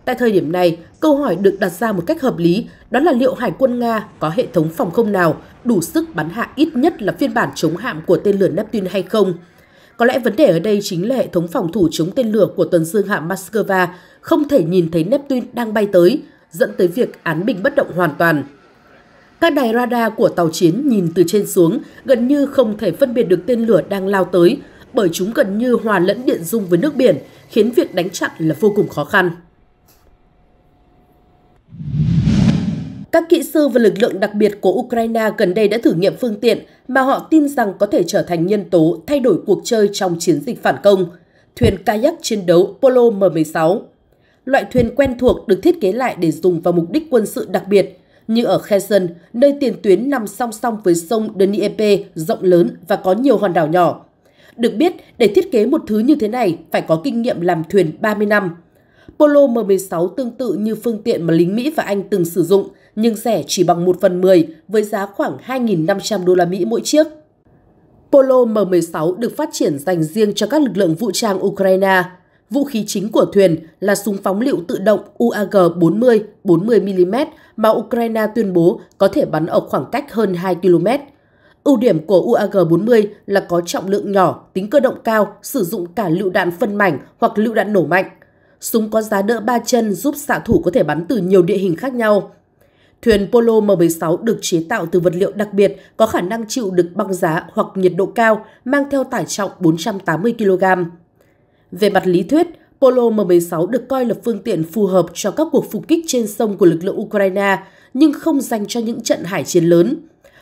Tại thời điểm này, câu hỏi được đặt ra một cách hợp lý đó là liệu Hải quân Nga có hệ thống phòng không nào đủ sức bắn hạ ít nhất là phiên bản chống hạm của tên lửa Neptune hay không? Có lẽ vấn đề ở đây chính là hệ thống phòng thủ chống tên lửa của tuần dương hạm Moscow không thể nhìn thấy Neptune đang bay tới, dẫn tới việc án binh bất động hoàn toàn. Các đài radar của tàu chiến nhìn từ trên xuống gần như không thể phân biệt được tên lửa đang lao tới bởi chúng gần như hòa lẫn điện dung với nước biển, khiến việc đánh chặn là vô cùng khó khăn. Các kỹ sư và lực lượng đặc biệt của Ukraine gần đây đã thử nghiệm phương tiện mà họ tin rằng có thể trở thành nhân tố thay đổi cuộc chơi trong chiến dịch phản công, thuyền kayak chiến đấu Polo M16. Loại thuyền quen thuộc được thiết kế lại để dùng vào mục đích quân sự đặc biệt, như ở Kherson, nơi tiền tuyến nằm song song với sông Dnieper rộng lớn và có nhiều hòn đảo nhỏ. Được biết, để thiết kế một thứ như thế này phải có kinh nghiệm làm thuyền 30 năm. Polo M16 tương tự như phương tiện mà lính Mỹ và Anh từng sử dụng, nhưng rẻ chỉ bằng 1 phần 10 với giá khoảng 2.500 đô la Mỹ mỗi chiếc. Polo M16 được phát triển dành riêng cho các lực lượng vũ trang Ukraine. Vũ khí chính của thuyền là súng phóng lựu tự động UAG-40 40mm mà Ukraine tuyên bố có thể bắn ở khoảng cách hơn 2 km. Ưu điểm của UAG-40 là có trọng lượng nhỏ, tính cơ động cao, sử dụng cả lựu đạn phân mảnh hoặc lựu đạn nổ mạnh. Súng có giá đỡ ba chân giúp xạ thủ có thể bắn từ nhiều địa hình khác nhau. Thuyền Polo M16 được chế tạo từ vật liệu đặc biệt có khả năng chịu được băng giá hoặc nhiệt độ cao, mang theo tải trọng 480 kg. Về mặt lý thuyết, Polo M16 được coi là phương tiện phù hợp cho các cuộc phục kích trên sông của lực lượng Ukraine, nhưng không dành cho những trận hải chiến lớn.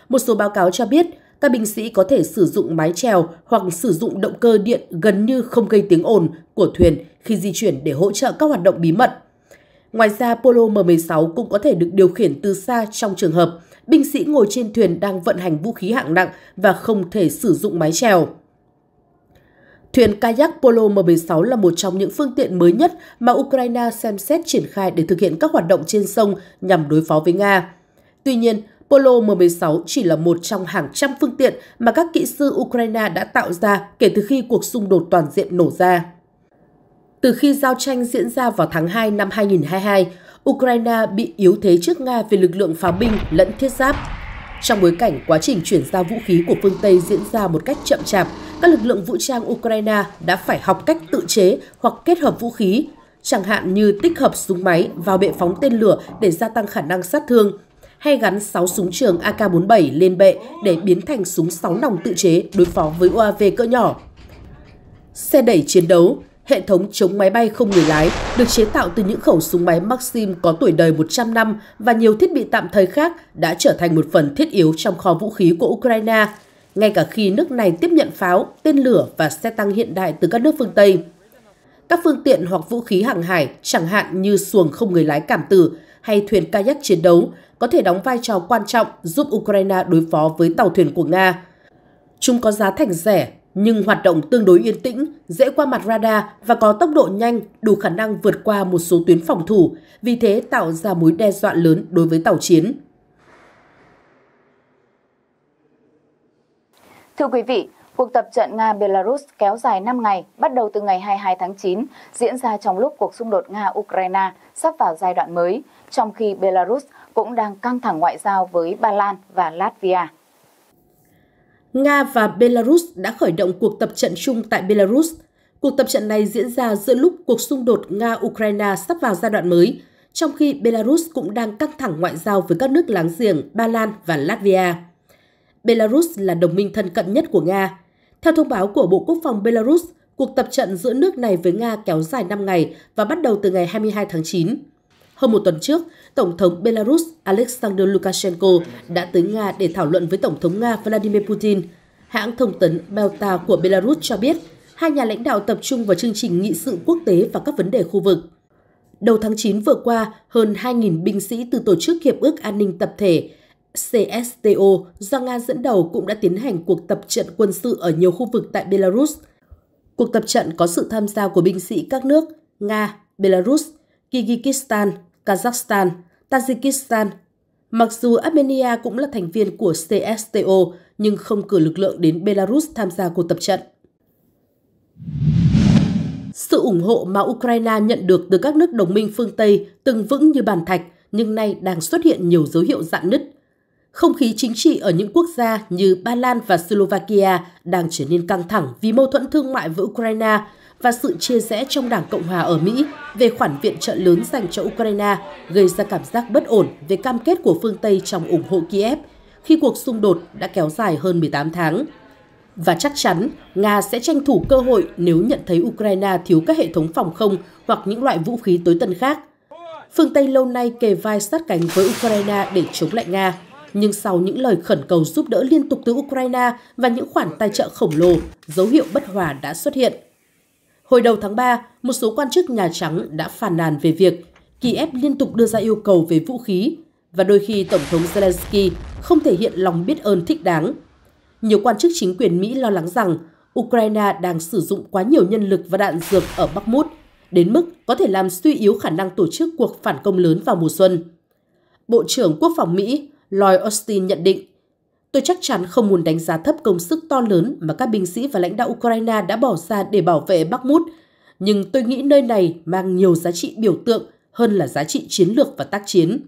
Một số báo cáo cho biết, các binh sĩ có thể sử dụng mái chèo hoặc sử dụng động cơ điện gần như không gây tiếng ồn của thuyền khi di chuyển để hỗ trợ các hoạt động bí mật. Ngoài ra, Polo M16 cũng có thể được điều khiển từ xa trong trường hợp binh sĩ ngồi trên thuyền đang vận hành vũ khí hạng nặng và không thể sử dụng mái chèo. Thuyền kayak Polo M16 là một trong những phương tiện mới nhất mà Ukraine xem xét triển khai để thực hiện các hoạt động trên sông nhằm đối phó với Nga. Tuy nhiên, Polo M16 chỉ là một trong hàng trăm phương tiện mà các kỹ sư Ukraine đã tạo ra kể từ khi cuộc xung đột toàn diện nổ ra. Từ khi giao tranh diễn ra vào tháng 2 năm 2022, Ukraine bị yếu thế trước Nga về lực lượng pháo binh lẫn thiết giáp. Trong bối cảnh quá trình chuyển giao vũ khí của phương Tây diễn ra một cách chậm chạp, các lực lượng vũ trang Ukraine đã phải học cách tự chế hoặc kết hợp vũ khí, chẳng hạn như tích hợp súng máy vào bệ phóng tên lửa để gia tăng khả năng sát thương, hay gắn 6 súng trường AK-47 lên bệ để biến thành súng 6 nòng tự chế đối phó với UAV cỡ nhỏ. Xe đẩy chiến đấu Hệ thống chống máy bay không người lái được chế tạo từ những khẩu súng máy Maxim có tuổi đời 100 năm và nhiều thiết bị tạm thời khác đã trở thành một phần thiết yếu trong kho vũ khí của Ukraine, ngay cả khi nước này tiếp nhận pháo, tên lửa và xe tăng hiện đại từ các nước phương Tây. Các phương tiện hoặc vũ khí hàng hải, chẳng hạn như xuồng không người lái cảm tử hay thuyền kayak chiến đấu, có thể đóng vai trò quan trọng giúp Ukraine đối phó với tàu thuyền của Nga. Chúng có giá thành rẻ nhưng hoạt động tương đối yên tĩnh, dễ qua mặt radar và có tốc độ nhanh đủ khả năng vượt qua một số tuyến phòng thủ, vì thế tạo ra mối đe dọa lớn đối với tàu chiến. Thưa quý vị, cuộc tập trận Nga-Belarus kéo dài 5 ngày, bắt đầu từ ngày 22 tháng 9, diễn ra trong lúc cuộc xung đột Nga-Ukraine sắp vào giai đoạn mới, trong khi Belarus cũng đang căng thẳng ngoại giao với Ba Lan và Latvia. Nga và Belarus đã khởi động cuộc tập trận chung tại Belarus. Cuộc tập trận này diễn ra giữa lúc cuộc xung đột Nga-Ukraine sắp vào giai đoạn mới, trong khi Belarus cũng đang căng thẳng ngoại giao với các nước láng giềng Ba Lan và Latvia. Belarus là đồng minh thân cận nhất của Nga. Theo thông báo của Bộ Quốc phòng Belarus, cuộc tập trận giữa nước này với Nga kéo dài 5 ngày và bắt đầu từ ngày 22 tháng 9. Hơn một tuần trước, Tổng thống Belarus Alexander Lukashenko đã tới Nga để thảo luận với Tổng thống Nga Vladimir Putin. Hãng thông tấn Belta của Belarus cho biết, hai nhà lãnh đạo tập trung vào chương trình nghị sự quốc tế và các vấn đề khu vực. Đầu tháng 9 vừa qua, hơn 2.000 binh sĩ từ Tổ chức Hiệp ước An ninh Tập thể CSTO do Nga dẫn đầu cũng đã tiến hành cuộc tập trận quân sự ở nhiều khu vực tại Belarus. Cuộc tập trận có sự tham gia của binh sĩ các nước Nga, Belarus, Kyrgyzstan, Kazakhstan, Tajikistan. Mặc dù Armenia cũng là thành viên của CSTO nhưng không cử lực lượng đến Belarus tham gia cuộc tập trận. Sự ủng hộ mà Ukraine nhận được từ các nước đồng minh phương Tây từng vững như bàn thạch nhưng nay đang xuất hiện nhiều dấu hiệu dạn nứt. Không khí chính trị ở những quốc gia như Ba Lan và Slovakia đang trở nên căng thẳng vì mâu thuẫn thương mại với Ukraine và sự chia rẽ trong Đảng Cộng hòa ở Mỹ về khoản viện trợ lớn dành cho Ukraine gây ra cảm giác bất ổn về cam kết của phương Tây trong ủng hộ Kiev khi cuộc xung đột đã kéo dài hơn 18 tháng. Và chắc chắn, Nga sẽ tranh thủ cơ hội nếu nhận thấy Ukraine thiếu các hệ thống phòng không hoặc những loại vũ khí tối tân khác. Phương Tây lâu nay kề vai sát cánh với Ukraine để chống lại Nga, nhưng sau những lời khẩn cầu giúp đỡ liên tục từ Ukraine và những khoản tài trợ khổng lồ, dấu hiệu bất hòa đã xuất hiện. Hồi đầu tháng 3, một số quan chức Nhà Trắng đã phàn nàn về việc Kiev liên tục đưa ra yêu cầu về vũ khí và đôi khi Tổng thống Zelensky không thể hiện lòng biết ơn thích đáng. Nhiều quan chức chính quyền Mỹ lo lắng rằng Ukraine đang sử dụng quá nhiều nhân lực và đạn dược ở Bakhmut, đến mức có thể làm suy yếu khả năng tổ chức cuộc phản công lớn vào mùa xuân. Bộ trưởng Quốc phòng Mỹ Lloyd Austin nhận định Tôi chắc chắn không muốn đánh giá thấp công sức to lớn mà các binh sĩ và lãnh đạo Ukraine đã bỏ ra để bảo vệ Bakhmut, nhưng tôi nghĩ nơi này mang nhiều giá trị biểu tượng hơn là giá trị chiến lược và tác chiến.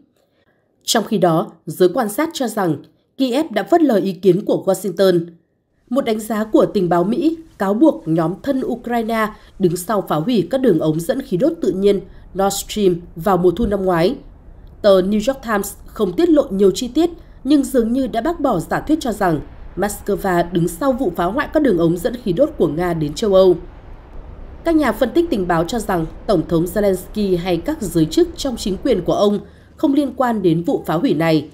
Trong khi đó, giới quan sát cho rằng Kiev đã phớt lời ý kiến của Washington. Một đánh giá của tình báo Mỹ cáo buộc nhóm thân Ukraine đứng sau phá hủy các đường ống dẫn khí đốt tự nhiên Nord Stream vào mùa thu năm ngoái. Tờ New York Times không tiết lộ nhiều chi tiết nhưng dường như đã bác bỏ giả thuyết cho rằng Moscow đứng sau vụ phá hoại các đường ống dẫn khí đốt của Nga đến châu Âu. Các nhà phân tích tình báo cho rằng Tổng thống Zelensky hay các giới chức trong chính quyền của ông không liên quan đến vụ phá hủy này.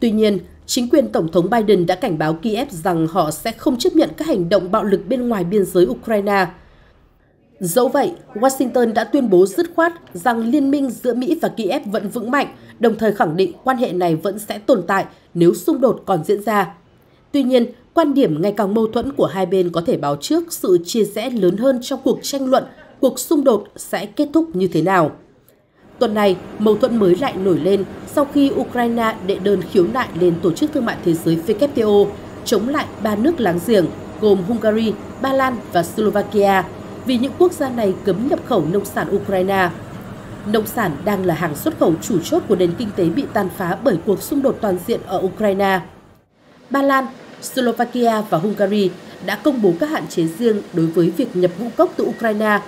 Tuy nhiên, chính quyền Tổng thống Biden đã cảnh báo Kiev rằng họ sẽ không chấp nhận các hành động bạo lực bên ngoài biên giới Ukraine – Dẫu vậy, Washington đã tuyên bố dứt khoát rằng liên minh giữa Mỹ và Kiev vẫn vững mạnh, đồng thời khẳng định quan hệ này vẫn sẽ tồn tại nếu xung đột còn diễn ra. Tuy nhiên, quan điểm ngày càng mâu thuẫn của hai bên có thể báo trước sự chia rẽ lớn hơn trong cuộc tranh luận cuộc xung đột sẽ kết thúc như thế nào. Tuần này, mâu thuẫn mới lại nổi lên sau khi Ukraine đệ đơn khiếu nại lên Tổ chức Thương mại Thế giới WTO chống lại ba nước láng giềng gồm Hungary, Ba Lan và Slovakia vì những quốc gia này cấm nhập khẩu nông sản Ukraine. Nông sản đang là hàng xuất khẩu chủ chốt của nền kinh tế bị tàn phá bởi cuộc xung đột toàn diện ở Ukraine. Ba Lan, Slovakia và Hungary đã công bố các hạn chế riêng đối với việc nhập ngũ cốc từ Ukraine.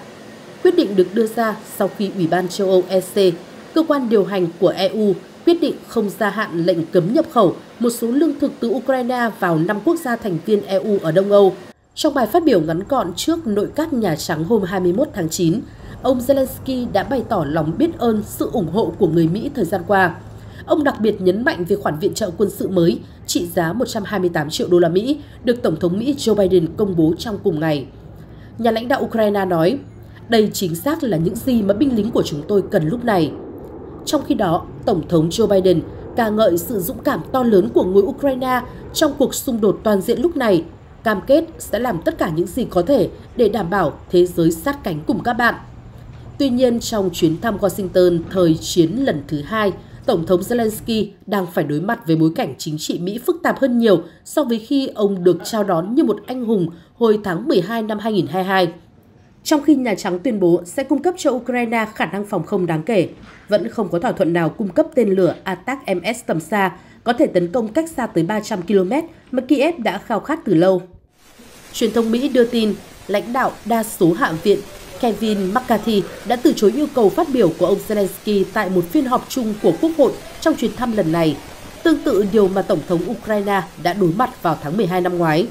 Quyết định được đưa ra sau khi Ủy ban châu Âu EC, cơ quan điều hành của EU, quyết định không gia hạn lệnh cấm nhập khẩu một số lương thực từ Ukraine vào năm quốc gia thành viên EU ở Đông Âu, trong bài phát biểu ngắn gọn trước nội các Nhà Trắng hôm 21 tháng 9, ông Zelensky đã bày tỏ lòng biết ơn sự ủng hộ của người Mỹ thời gian qua. Ông đặc biệt nhấn mạnh về khoản viện trợ quân sự mới trị giá 128 triệu đô la Mỹ được Tổng thống Mỹ Joe Biden công bố trong cùng ngày. Nhà lãnh đạo Ukraine nói, đây chính xác là những gì mà binh lính của chúng tôi cần lúc này. Trong khi đó, Tổng thống Joe Biden ca ngợi sự dũng cảm to lớn của người Ukraine trong cuộc xung đột toàn diện lúc này cam kết sẽ làm tất cả những gì có thể để đảm bảo thế giới sát cánh cùng các bạn. Tuy nhiên, trong chuyến thăm Washington thời chiến lần thứ hai, Tổng thống Zelensky đang phải đối mặt với bối cảnh chính trị Mỹ phức tạp hơn nhiều so với khi ông được chào đón như một anh hùng hồi tháng 12 năm 2022. Trong khi Nhà Trắng tuyên bố sẽ cung cấp cho Ukraine khả năng phòng không đáng kể, vẫn không có thỏa thuận nào cung cấp tên lửa ATAC-MS tầm xa, có thể tấn công cách xa tới 300 km mà Kiev đã khao khát từ lâu. Truyền thông Mỹ đưa tin, lãnh đạo đa số hạ viện Kevin McCarthy đã từ chối yêu cầu phát biểu của ông Zelensky tại một phiên họp chung của Quốc hội trong chuyến thăm lần này, tương tự điều mà Tổng thống Ukraine đã đối mặt vào tháng 12 năm ngoái.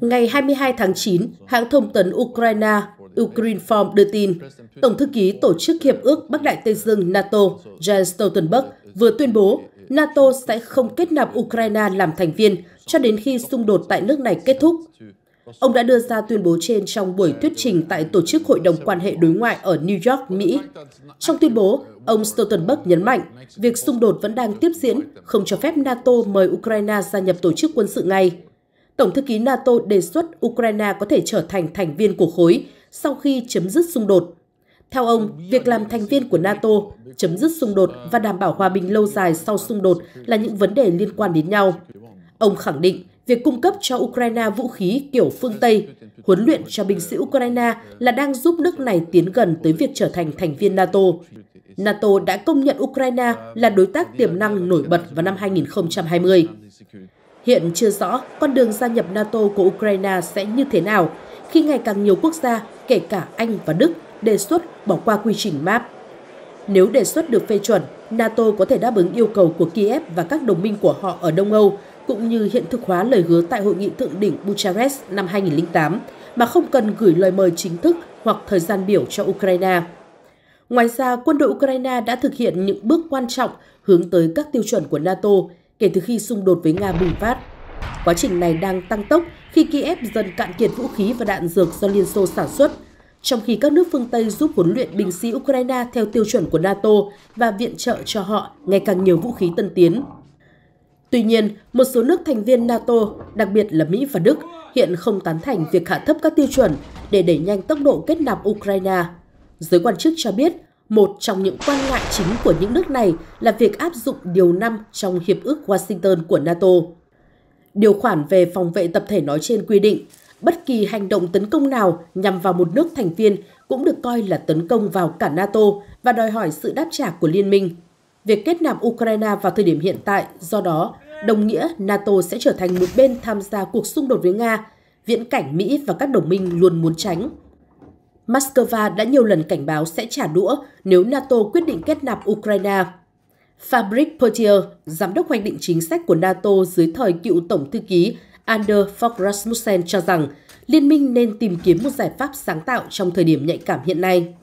Ngày 22 tháng 9, hãng thông tấn Ukraine Ukrinform đưa tin, Tổng thư ký Tổ chức Hiệp ước Bắc Đại Tây Dương NATO Jens Stoltenberg vừa tuyên bố NATO sẽ không kết nạp Ukraine làm thành viên cho đến khi xung đột tại nước này kết thúc. Ông đã đưa ra tuyên bố trên trong buổi thuyết trình tại Tổ chức Hội đồng Quan hệ Đối ngoại ở New York, Mỹ. Trong tuyên bố, ông Stoltenberg nhấn mạnh việc xung đột vẫn đang tiếp diễn, không cho phép NATO mời Ukraine gia nhập tổ chức quân sự ngay. Tổng thư ký NATO đề xuất Ukraine có thể trở thành thành viên của khối sau khi chấm dứt xung đột. Theo ông, việc làm thành viên của NATO, chấm dứt xung đột và đảm bảo hòa bình lâu dài sau xung đột là những vấn đề liên quan đến nhau. Ông khẳng định việc cung cấp cho Ukraine vũ khí kiểu phương Tây, huấn luyện cho binh sĩ Ukraine là đang giúp nước này tiến gần tới việc trở thành thành viên NATO. NATO đã công nhận Ukraine là đối tác tiềm năng nổi bật vào năm 2020. Hiện chưa rõ con đường gia nhập NATO của Ukraine sẽ như thế nào, khi ngày càng nhiều quốc gia, kể cả Anh và Đức, đề xuất bỏ qua quy trình MAP. Nếu đề xuất được phê chuẩn, NATO có thể đáp ứng yêu cầu của Kiev và các đồng minh của họ ở Đông Âu, cũng như hiện thực hóa lời hứa tại Hội nghị Thượng đỉnh Bucharest năm 2008, mà không cần gửi lời mời chính thức hoặc thời gian biểu cho Ukraine. Ngoài ra, quân đội Ukraine đã thực hiện những bước quan trọng hướng tới các tiêu chuẩn của NATO kể từ khi xung đột với Nga bùng phát. Quá trình này đang tăng tốc khi Kiev dần cạn kiệt vũ khí và đạn dược do Liên Xô sản xuất – trong khi các nước phương Tây giúp huấn luyện binh sĩ Ukraine theo tiêu chuẩn của NATO và viện trợ cho họ ngày càng nhiều vũ khí tân tiến. Tuy nhiên, một số nước thành viên NATO, đặc biệt là Mỹ và Đức, hiện không tán thành việc hạ thấp các tiêu chuẩn để đẩy nhanh tốc độ kết nạp Ukraine. Giới quan chức cho biết, một trong những quan ngại chính của những nước này là việc áp dụng điều 5 trong Hiệp ước Washington của NATO. Điều khoản về phòng vệ tập thể nói trên quy định bất kỳ hành động tấn công nào nhằm vào một nước thành viên cũng được coi là tấn công vào cả NATO và đòi hỏi sự đáp trả của liên minh. Việc kết nạp Ukraine vào thời điểm hiện tại, do đó, đồng nghĩa NATO sẽ trở thành một bên tham gia cuộc xung đột với Nga, viễn cảnh Mỹ và các đồng minh luôn muốn tránh. Moscow đã nhiều lần cảnh báo sẽ trả đũa nếu NATO quyết định kết nạp Ukraine. Fabrice Potier, giám đốc hoạch định chính sách của NATO dưới thời cựu Tổng thư ký Anders Fogh Rasmussen cho rằng liên minh nên tìm kiếm một giải pháp sáng tạo trong thời điểm nhạy cảm hiện nay.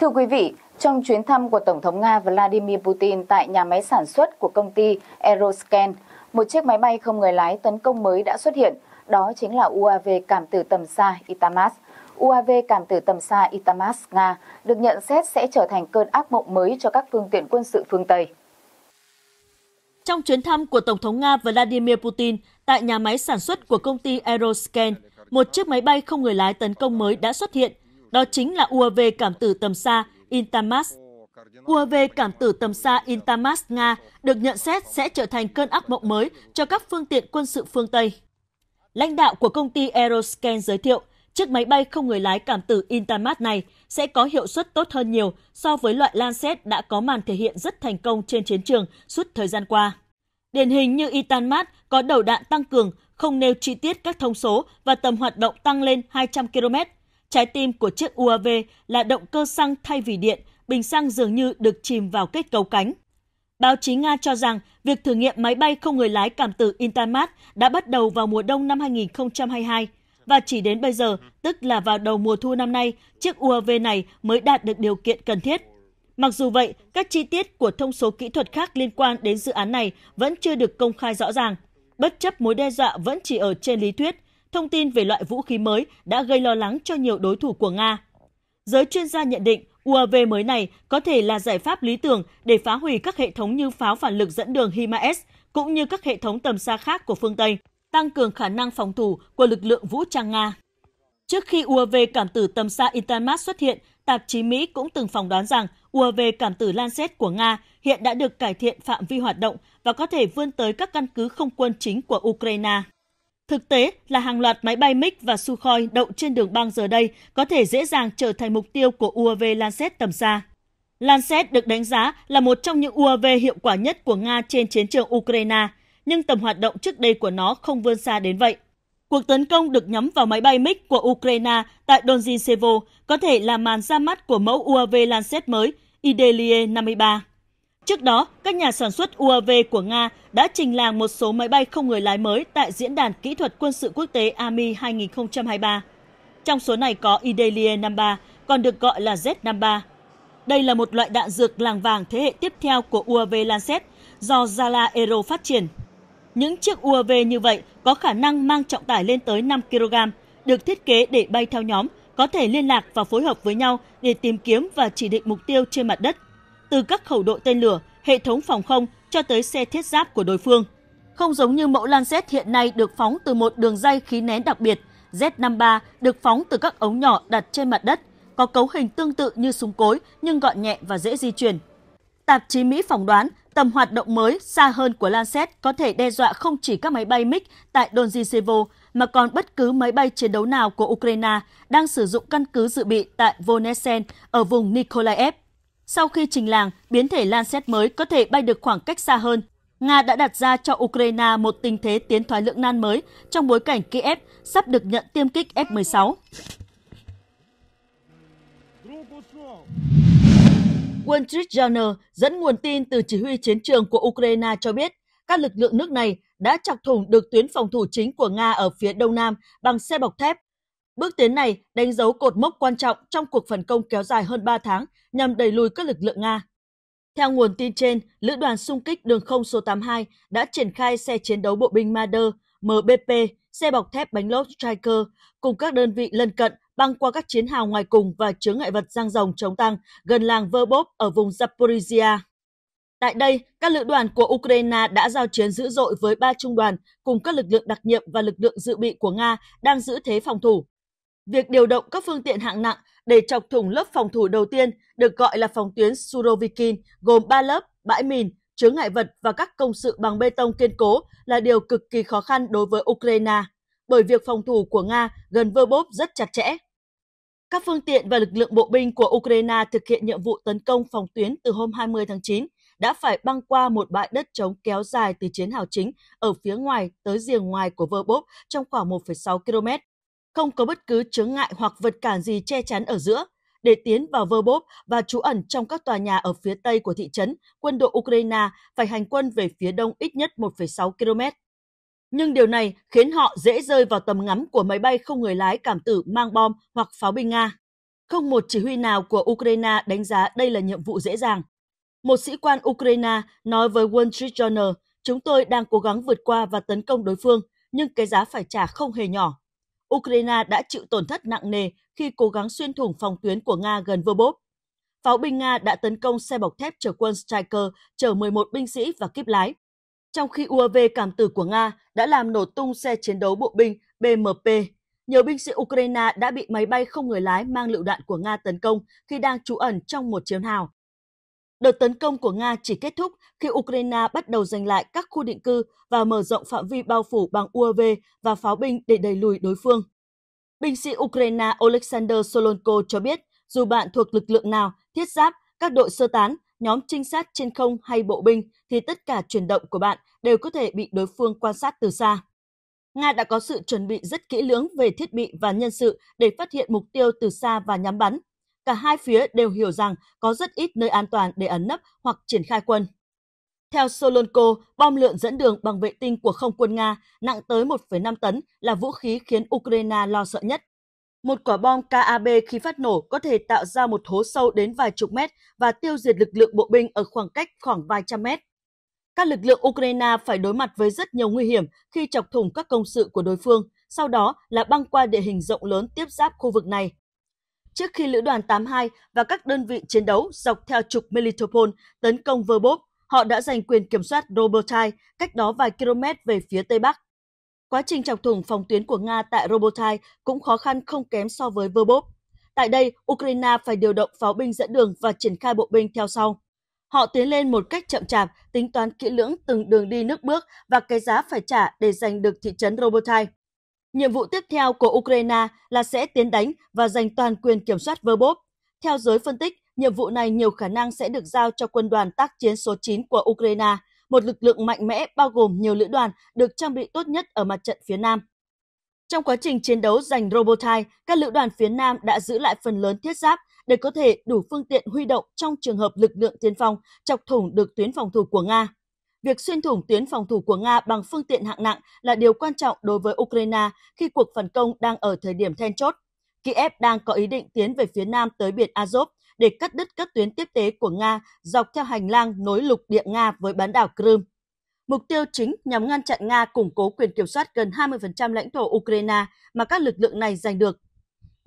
Thưa quý vị, trong chuyến thăm của Tổng thống Nga Vladimir Putin tại nhà máy sản xuất của công ty Aeroscan, một chiếc máy bay không người lái tấn công mới đã xuất hiện, đó chính là UAV cảm tử tầm xa ITAMAS. UAV cảm tử tầm xa ITAMAS Nga được nhận xét sẽ trở thành cơn ác mộng mới cho các phương tiện quân sự phương Tây. Trong chuyến thăm của Tổng thống Nga Vladimir Putin tại nhà máy sản xuất của công ty Aeroscan, một chiếc máy bay không người lái tấn công mới đã xuất hiện. Đó chính là UAV cảm tử tầm xa Intamas. UAV cảm tử tầm xa Intamas Nga được nhận xét sẽ trở thành cơn ác mộng mới cho các phương tiện quân sự phương Tây. Lãnh đạo của công ty Aeroscan giới thiệu Chiếc máy bay không người lái cảm tử Intermat này sẽ có hiệu suất tốt hơn nhiều so với loại Lancet đã có màn thể hiện rất thành công trên chiến trường suốt thời gian qua. Điển hình như Intermat có đầu đạn tăng cường, không nêu chi tiết các thông số và tầm hoạt động tăng lên 200 km. Trái tim của chiếc UAV là động cơ xăng thay vì điện, bình xăng dường như được chìm vào kết cấu cánh. Báo chí Nga cho rằng việc thử nghiệm máy bay không người lái cảm tử Intermat đã bắt đầu vào mùa đông năm 2022 và chỉ đến bây giờ, tức là vào đầu mùa thu năm nay, chiếc UAV này mới đạt được điều kiện cần thiết. Mặc dù vậy, các chi tiết của thông số kỹ thuật khác liên quan đến dự án này vẫn chưa được công khai rõ ràng. Bất chấp mối đe dọa vẫn chỉ ở trên lý thuyết, thông tin về loại vũ khí mới đã gây lo lắng cho nhiều đối thủ của Nga. Giới chuyên gia nhận định UAV mới này có thể là giải pháp lý tưởng để phá hủy các hệ thống như pháo phản lực dẫn đường HIMARS cũng như các hệ thống tầm xa khác của phương Tây tăng cường khả năng phòng thủ của lực lượng vũ trang Nga. Trước khi UAV cảm tử tầm xa Intermat xuất hiện, tạp chí Mỹ cũng từng phỏng đoán rằng UAV cảm tử Lancet của Nga hiện đã được cải thiện phạm vi hoạt động và có thể vươn tới các căn cứ không quân chính của Ukraine. Thực tế là hàng loạt máy bay MiG và Sukhoi đậu trên đường băng giờ đây có thể dễ dàng trở thành mục tiêu của UAV Lancet tầm xa. Lancet được đánh giá là một trong những UAV hiệu quả nhất của Nga trên chiến trường Ukraine – nhưng tầm hoạt động trước đây của nó không vươn xa đến vậy. Cuộc tấn công được nhắm vào máy bay MiG của Ukraine tại Donjinsevo có thể là màn ra mắt của mẫu UAV Lancet mới Idelie 53. Trước đó, các nhà sản xuất UAV của Nga đã trình làng một số máy bay không người lái mới tại Diễn đàn Kỹ thuật Quân sự Quốc tế AMI 2023. Trong số này có Idelie 53, còn được gọi là Z53. Đây là một loại đạn dược làng vàng thế hệ tiếp theo của UAV Lancet do Zala Aero phát triển. Những chiếc UAV như vậy có khả năng mang trọng tải lên tới 5 kg, được thiết kế để bay theo nhóm, có thể liên lạc và phối hợp với nhau để tìm kiếm và chỉ định mục tiêu trên mặt đất, từ các khẩu đội tên lửa, hệ thống phòng không cho tới xe thiết giáp của đối phương. Không giống như mẫu Lancet hiện nay được phóng từ một đường dây khí nén đặc biệt, Z53 được phóng từ các ống nhỏ đặt trên mặt đất, có cấu hình tương tự như súng cối nhưng gọn nhẹ và dễ di chuyển. Tạp chí Mỹ phỏng đoán Tầm hoạt động mới xa hơn của Lancet có thể đe dọa không chỉ các máy bay MiG tại Donjicevo mà còn bất cứ máy bay chiến đấu nào của Ukraine đang sử dụng căn cứ dự bị tại Vonesen ở vùng Nikolaev. Sau khi trình làng, biến thể Lancet mới có thể bay được khoảng cách xa hơn. Nga đã đặt ra cho Ukraine một tình thế tiến thoái lưỡng nan mới trong bối cảnh Kiev sắp được nhận tiêm kích F-16. Wall Street Journal dẫn nguồn tin từ chỉ huy chiến trường của Ukraine cho biết các lực lượng nước này đã chọc thủng được tuyến phòng thủ chính của Nga ở phía đông nam bằng xe bọc thép. Bước tiến này đánh dấu cột mốc quan trọng trong cuộc phản công kéo dài hơn 3 tháng nhằm đẩy lùi các lực lượng Nga. Theo nguồn tin trên, Lữ đoàn xung kích đường không số 82 đã triển khai xe chiến đấu bộ binh Marder MBP xe bọc thép bánh lốp Striker cùng các đơn vị lân cận băng qua các chiến hào ngoài cùng và chướng ngại vật giang rồng chống tăng gần làng Verbov ở vùng Zaporizhia. Tại đây, các lữ đoàn của Ukraine đã giao chiến dữ dội với ba trung đoàn cùng các lực lượng đặc nhiệm và lực lượng dự bị của Nga đang giữ thế phòng thủ. Việc điều động các phương tiện hạng nặng để chọc thủng lớp phòng thủ đầu tiên được gọi là phòng tuyến Surovikin gồm 3 lớp, bãi mìn, chướng ngại vật và các công sự bằng bê tông kiên cố là điều cực kỳ khó khăn đối với Ukraine, bởi việc phòng thủ của Nga gần vơ bốp rất chặt chẽ. Các phương tiện và lực lượng bộ binh của Ukraine thực hiện nhiệm vụ tấn công phòng tuyến từ hôm 20 tháng 9 đã phải băng qua một bãi đất trống kéo dài từ chiến hào chính ở phía ngoài tới riêng ngoài của vơ bốp trong khoảng 1,6 km. Không có bất cứ chướng ngại hoặc vật cản gì che chắn ở giữa – để tiến vào Verbov và trú ẩn trong các tòa nhà ở phía tây của thị trấn, quân đội Ukraine phải hành quân về phía đông ít nhất 1,6 km. Nhưng điều này khiến họ dễ rơi vào tầm ngắm của máy bay không người lái cảm tử mang bom hoặc pháo binh Nga. Không một chỉ huy nào của Ukraine đánh giá đây là nhiệm vụ dễ dàng. Một sĩ quan Ukraine nói với Wall Street Journal, chúng tôi đang cố gắng vượt qua và tấn công đối phương, nhưng cái giá phải trả không hề nhỏ. Ukraine đã chịu tổn thất nặng nề khi cố gắng xuyên thủng phòng tuyến của Nga gần Verbov. Pháo binh Nga đã tấn công xe bọc thép chở quân Striker, chở 11 binh sĩ và kíp lái. Trong khi UAV cảm tử của Nga đã làm nổ tung xe chiến đấu bộ binh BMP, nhiều binh sĩ Ukraine đã bị máy bay không người lái mang lựu đạn của Nga tấn công khi đang trú ẩn trong một chiến hào. Đợt tấn công của Nga chỉ kết thúc khi Ukraine bắt đầu giành lại các khu định cư và mở rộng phạm vi bao phủ bằng UAV và pháo binh để đẩy lùi đối phương. Binh sĩ Ukraine Alexander Solonko cho biết, dù bạn thuộc lực lượng nào, thiết giáp, các đội sơ tán, nhóm trinh sát trên không hay bộ binh, thì tất cả chuyển động của bạn đều có thể bị đối phương quan sát từ xa. Nga đã có sự chuẩn bị rất kỹ lưỡng về thiết bị và nhân sự để phát hiện mục tiêu từ xa và nhắm bắn, cả hai phía đều hiểu rằng có rất ít nơi an toàn để ẩn nấp hoặc triển khai quân. Theo Solonko, bom lượn dẫn đường bằng vệ tinh của không quân Nga nặng tới 1,5 tấn là vũ khí khiến Ukraine lo sợ nhất. Một quả bom KAB khi phát nổ có thể tạo ra một hố sâu đến vài chục mét và tiêu diệt lực lượng bộ binh ở khoảng cách khoảng vài trăm mét. Các lực lượng Ukraine phải đối mặt với rất nhiều nguy hiểm khi chọc thủng các công sự của đối phương, sau đó là băng qua địa hình rộng lớn tiếp giáp khu vực này trước khi lữ đoàn 82 và các đơn vị chiến đấu dọc theo trục Melitopol tấn công Verbov, họ đã giành quyền kiểm soát Robotai cách đó vài km về phía tây bắc. Quá trình chọc thủng phòng tuyến của Nga tại Robotai cũng khó khăn không kém so với Verbov. Tại đây, Ukraine phải điều động pháo binh dẫn đường và triển khai bộ binh theo sau. Họ tiến lên một cách chậm chạp, tính toán kỹ lưỡng từng đường đi nước bước và cái giá phải trả để giành được thị trấn Robotai. Nhiệm vụ tiếp theo của Ukraine là sẽ tiến đánh và giành toàn quyền kiểm soát Verbov. Theo giới phân tích, nhiệm vụ này nhiều khả năng sẽ được giao cho quân đoàn tác chiến số 9 của Ukraine, một lực lượng mạnh mẽ bao gồm nhiều lữ đoàn được trang bị tốt nhất ở mặt trận phía Nam. Trong quá trình chiến đấu giành Robotai, các lữ đoàn phía Nam đã giữ lại phần lớn thiết giáp để có thể đủ phương tiện huy động trong trường hợp lực lượng tiên phong chọc thủng được tuyến phòng thủ của Nga. Việc xuyên thủng tuyến phòng thủ của Nga bằng phương tiện hạng nặng là điều quan trọng đối với Ukraine khi cuộc phản công đang ở thời điểm then chốt. Kiev đang có ý định tiến về phía nam tới biển Azov để cắt đứt các tuyến tiếp tế của Nga dọc theo hành lang nối lục địa Nga với bán đảo Crimea. Mục tiêu chính nhằm ngăn chặn Nga củng cố quyền kiểm soát gần 20% lãnh thổ Ukraine mà các lực lượng này giành được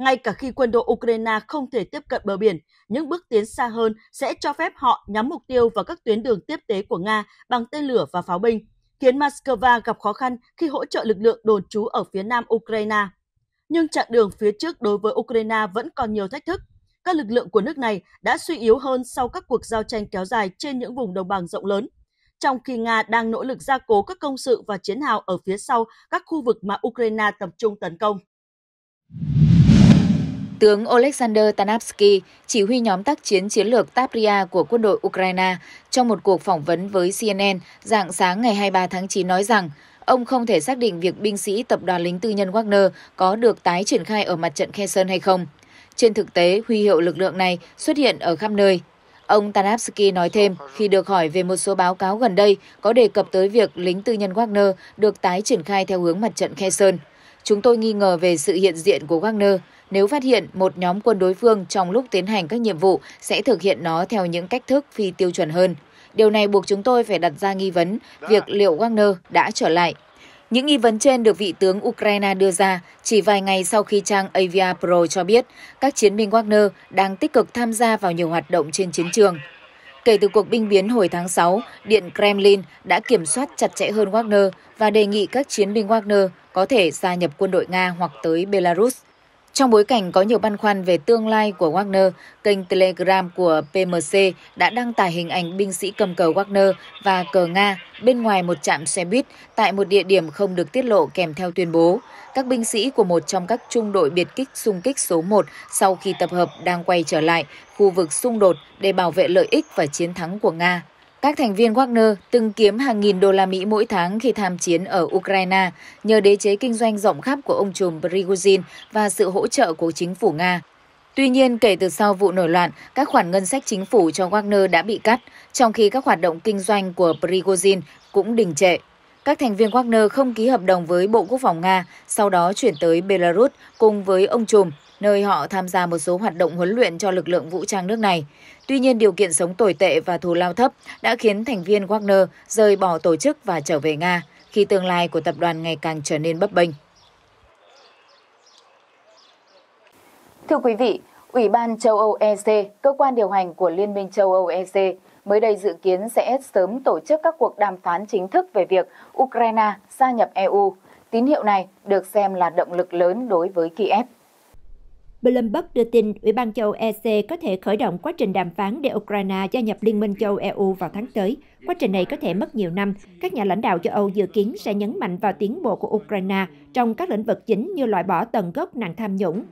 ngay cả khi quân đội Ukraine không thể tiếp cận bờ biển, những bước tiến xa hơn sẽ cho phép họ nhắm mục tiêu vào các tuyến đường tiếp tế của Nga bằng tên lửa và pháo binh, khiến Moscow gặp khó khăn khi hỗ trợ lực lượng đồn trú ở phía nam Ukraine. Nhưng chặng đường phía trước đối với Ukraine vẫn còn nhiều thách thức. Các lực lượng của nước này đã suy yếu hơn sau các cuộc giao tranh kéo dài trên những vùng đồng bằng rộng lớn, trong khi Nga đang nỗ lực gia cố các công sự và chiến hào ở phía sau các khu vực mà Ukraine tập trung tấn công tướng Oleksandr Tanapsky, chỉ huy nhóm tác chiến chiến lược Tapria của quân đội Ukraine, trong một cuộc phỏng vấn với CNN dạng sáng ngày 23 tháng 9 nói rằng ông không thể xác định việc binh sĩ tập đoàn lính tư nhân Wagner có được tái triển khai ở mặt trận Kherson hay không. Trên thực tế, huy hiệu lực lượng này xuất hiện ở khắp nơi. Ông Tanapsky nói thêm khi được hỏi về một số báo cáo gần đây có đề cập tới việc lính tư nhân Wagner được tái triển khai theo hướng mặt trận Kherson. Chúng tôi nghi ngờ về sự hiện diện của Wagner. Nếu phát hiện một nhóm quân đối phương trong lúc tiến hành các nhiệm vụ sẽ thực hiện nó theo những cách thức phi tiêu chuẩn hơn. Điều này buộc chúng tôi phải đặt ra nghi vấn việc liệu Wagner đã trở lại. Những nghi vấn trên được vị tướng Ukraine đưa ra chỉ vài ngày sau khi trang Avia Pro cho biết các chiến binh Wagner đang tích cực tham gia vào nhiều hoạt động trên chiến trường. Kể từ cuộc binh biến hồi tháng 6, Điện Kremlin đã kiểm soát chặt chẽ hơn Wagner và đề nghị các chiến binh Wagner có thể gia nhập quân đội Nga hoặc tới Belarus. Trong bối cảnh có nhiều băn khoăn về tương lai của Wagner, kênh Telegram của PMC đã đăng tải hình ảnh binh sĩ cầm cờ Wagner và cờ Nga bên ngoài một trạm xe buýt tại một địa điểm không được tiết lộ kèm theo tuyên bố. Các binh sĩ của một trong các trung đội biệt kích xung kích số 1 sau khi tập hợp đang quay trở lại khu vực xung đột để bảo vệ lợi ích và chiến thắng của Nga. Các thành viên Wagner từng kiếm hàng nghìn đô la Mỹ mỗi tháng khi tham chiến ở Ukraine nhờ đế chế kinh doanh rộng khắp của ông trùm Prigozhin và sự hỗ trợ của chính phủ Nga. Tuy nhiên, kể từ sau vụ nổi loạn, các khoản ngân sách chính phủ cho Wagner đã bị cắt, trong khi các hoạt động kinh doanh của Prigozhin cũng đình trệ. Các thành viên Wagner không ký hợp đồng với Bộ Quốc phòng Nga, sau đó chuyển tới Belarus cùng với ông Trùm nơi họ tham gia một số hoạt động huấn luyện cho lực lượng vũ trang nước này. Tuy nhiên, điều kiện sống tồi tệ và thù lao thấp đã khiến thành viên Wagner rời bỏ tổ chức và trở về Nga, khi tương lai của tập đoàn ngày càng trở nên bấp bênh. Thưa quý vị, Ủy ban châu Âu EC, cơ quan điều hành của Liên minh châu Âu EC, mới đây dự kiến sẽ sớm tổ chức các cuộc đàm phán chính thức về việc Ukraine gia nhập EU. Tín hiệu này được xem là động lực lớn đối với Kiev. Bloomberg đưa tin Ủy ban châu EC có thể khởi động quá trình đàm phán để Ukraine gia nhập Liên minh châu EU vào tháng tới. Quá trình này có thể mất nhiều năm. Các nhà lãnh đạo châu Âu dự kiến sẽ nhấn mạnh vào tiến bộ của Ukraine trong các lĩnh vực chính như loại bỏ tận gốc nạn tham nhũng.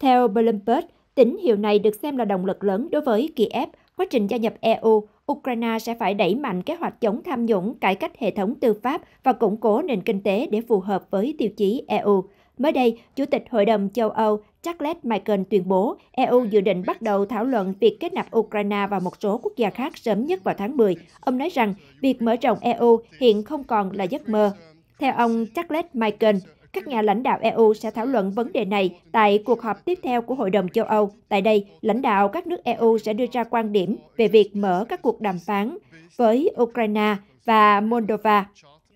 Theo Bloomberg, tín hiệu này được xem là động lực lớn đối với Kiev. Quá trình gia nhập EU, Ukraine sẽ phải đẩy mạnh kế hoạch chống tham nhũng, cải cách hệ thống tư pháp và củng cố nền kinh tế để phù hợp với tiêu chí EU. Mới đây, Chủ tịch Hội đồng châu Âu Charles Michael tuyên bố EU dự định bắt đầu thảo luận việc kết nạp Ukraine và một số quốc gia khác sớm nhất vào tháng 10. Ông nói rằng việc mở rộng EU hiện không còn là giấc mơ. Theo ông Charles Michael, các nhà lãnh đạo EU sẽ thảo luận vấn đề này tại cuộc họp tiếp theo của Hội đồng châu Âu. Tại đây, lãnh đạo các nước EU sẽ đưa ra quan điểm về việc mở các cuộc đàm phán với Ukraine và Moldova.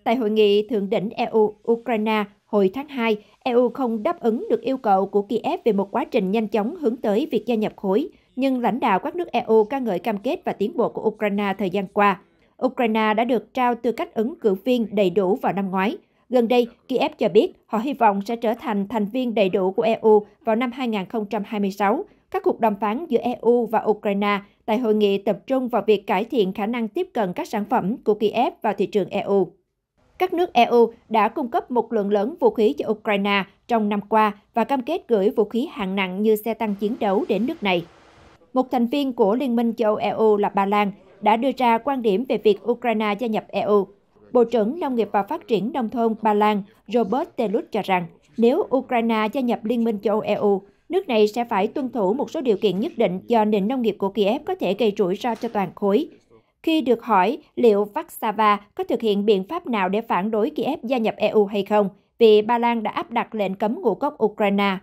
Tại hội nghị thượng đỉnh EU-Ukraine hồi tháng 2, EU không đáp ứng được yêu cầu của Kiev về một quá trình nhanh chóng hướng tới việc gia nhập khối, nhưng lãnh đạo các nước EU ca ngợi cam kết và tiến bộ của Ukraine thời gian qua. Ukraine đã được trao tư cách ứng cử viên đầy đủ vào năm ngoái. Gần đây, Kiev cho biết họ hy vọng sẽ trở thành thành viên đầy đủ của EU vào năm 2026. Các cuộc đàm phán giữa EU và Ukraine tại hội nghị tập trung vào việc cải thiện khả năng tiếp cận các sản phẩm của Kiev vào thị trường EU các nước EU đã cung cấp một lượng lớn vũ khí cho Ukraine trong năm qua và cam kết gửi vũ khí hạng nặng như xe tăng chiến đấu đến nước này. Một thành viên của Liên minh châu EU e là Ba Lan đã đưa ra quan điểm về việc Ukraine gia nhập EU. Bộ trưởng Nông nghiệp và Phát triển Nông thôn Ba Lan Robert Telut cho rằng, nếu Ukraine gia nhập Liên minh châu EU, e nước này sẽ phải tuân thủ một số điều kiện nhất định do nền nông nghiệp của Kiev có thể gây rủi ro cho toàn khối, khi được hỏi liệu Václava có thực hiện biện pháp nào để phản đối Kiev gia nhập EU hay không, vì Ba Lan đã áp đặt lệnh cấm ngũ cốc Ukraine.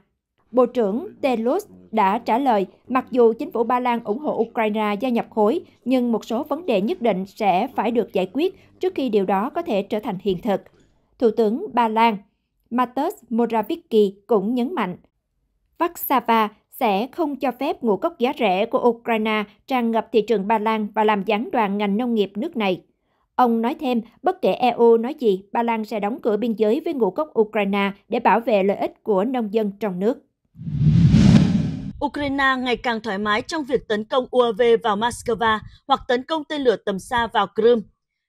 Bộ trưởng Telus đã trả lời, mặc dù chính phủ Ba Lan ủng hộ Ukraine gia nhập khối, nhưng một số vấn đề nhất định sẽ phải được giải quyết trước khi điều đó có thể trở thành hiện thực. Thủ tướng Ba Lan Mateusz Morawiecki cũng nhấn mạnh, Warsaw sẽ không cho phép ngũ cốc giá rẻ của Ukraine tràn ngập thị trường Ba Lan và làm gián đoạn ngành nông nghiệp nước này. Ông nói thêm, bất kể EU nói gì, Ba Lan sẽ đóng cửa biên giới với ngũ cốc Ukraine để bảo vệ lợi ích của nông dân trong nước. Ukraine ngày càng thoải mái trong việc tấn công UAV vào Moscow hoặc tấn công tên lửa tầm xa vào Crimea.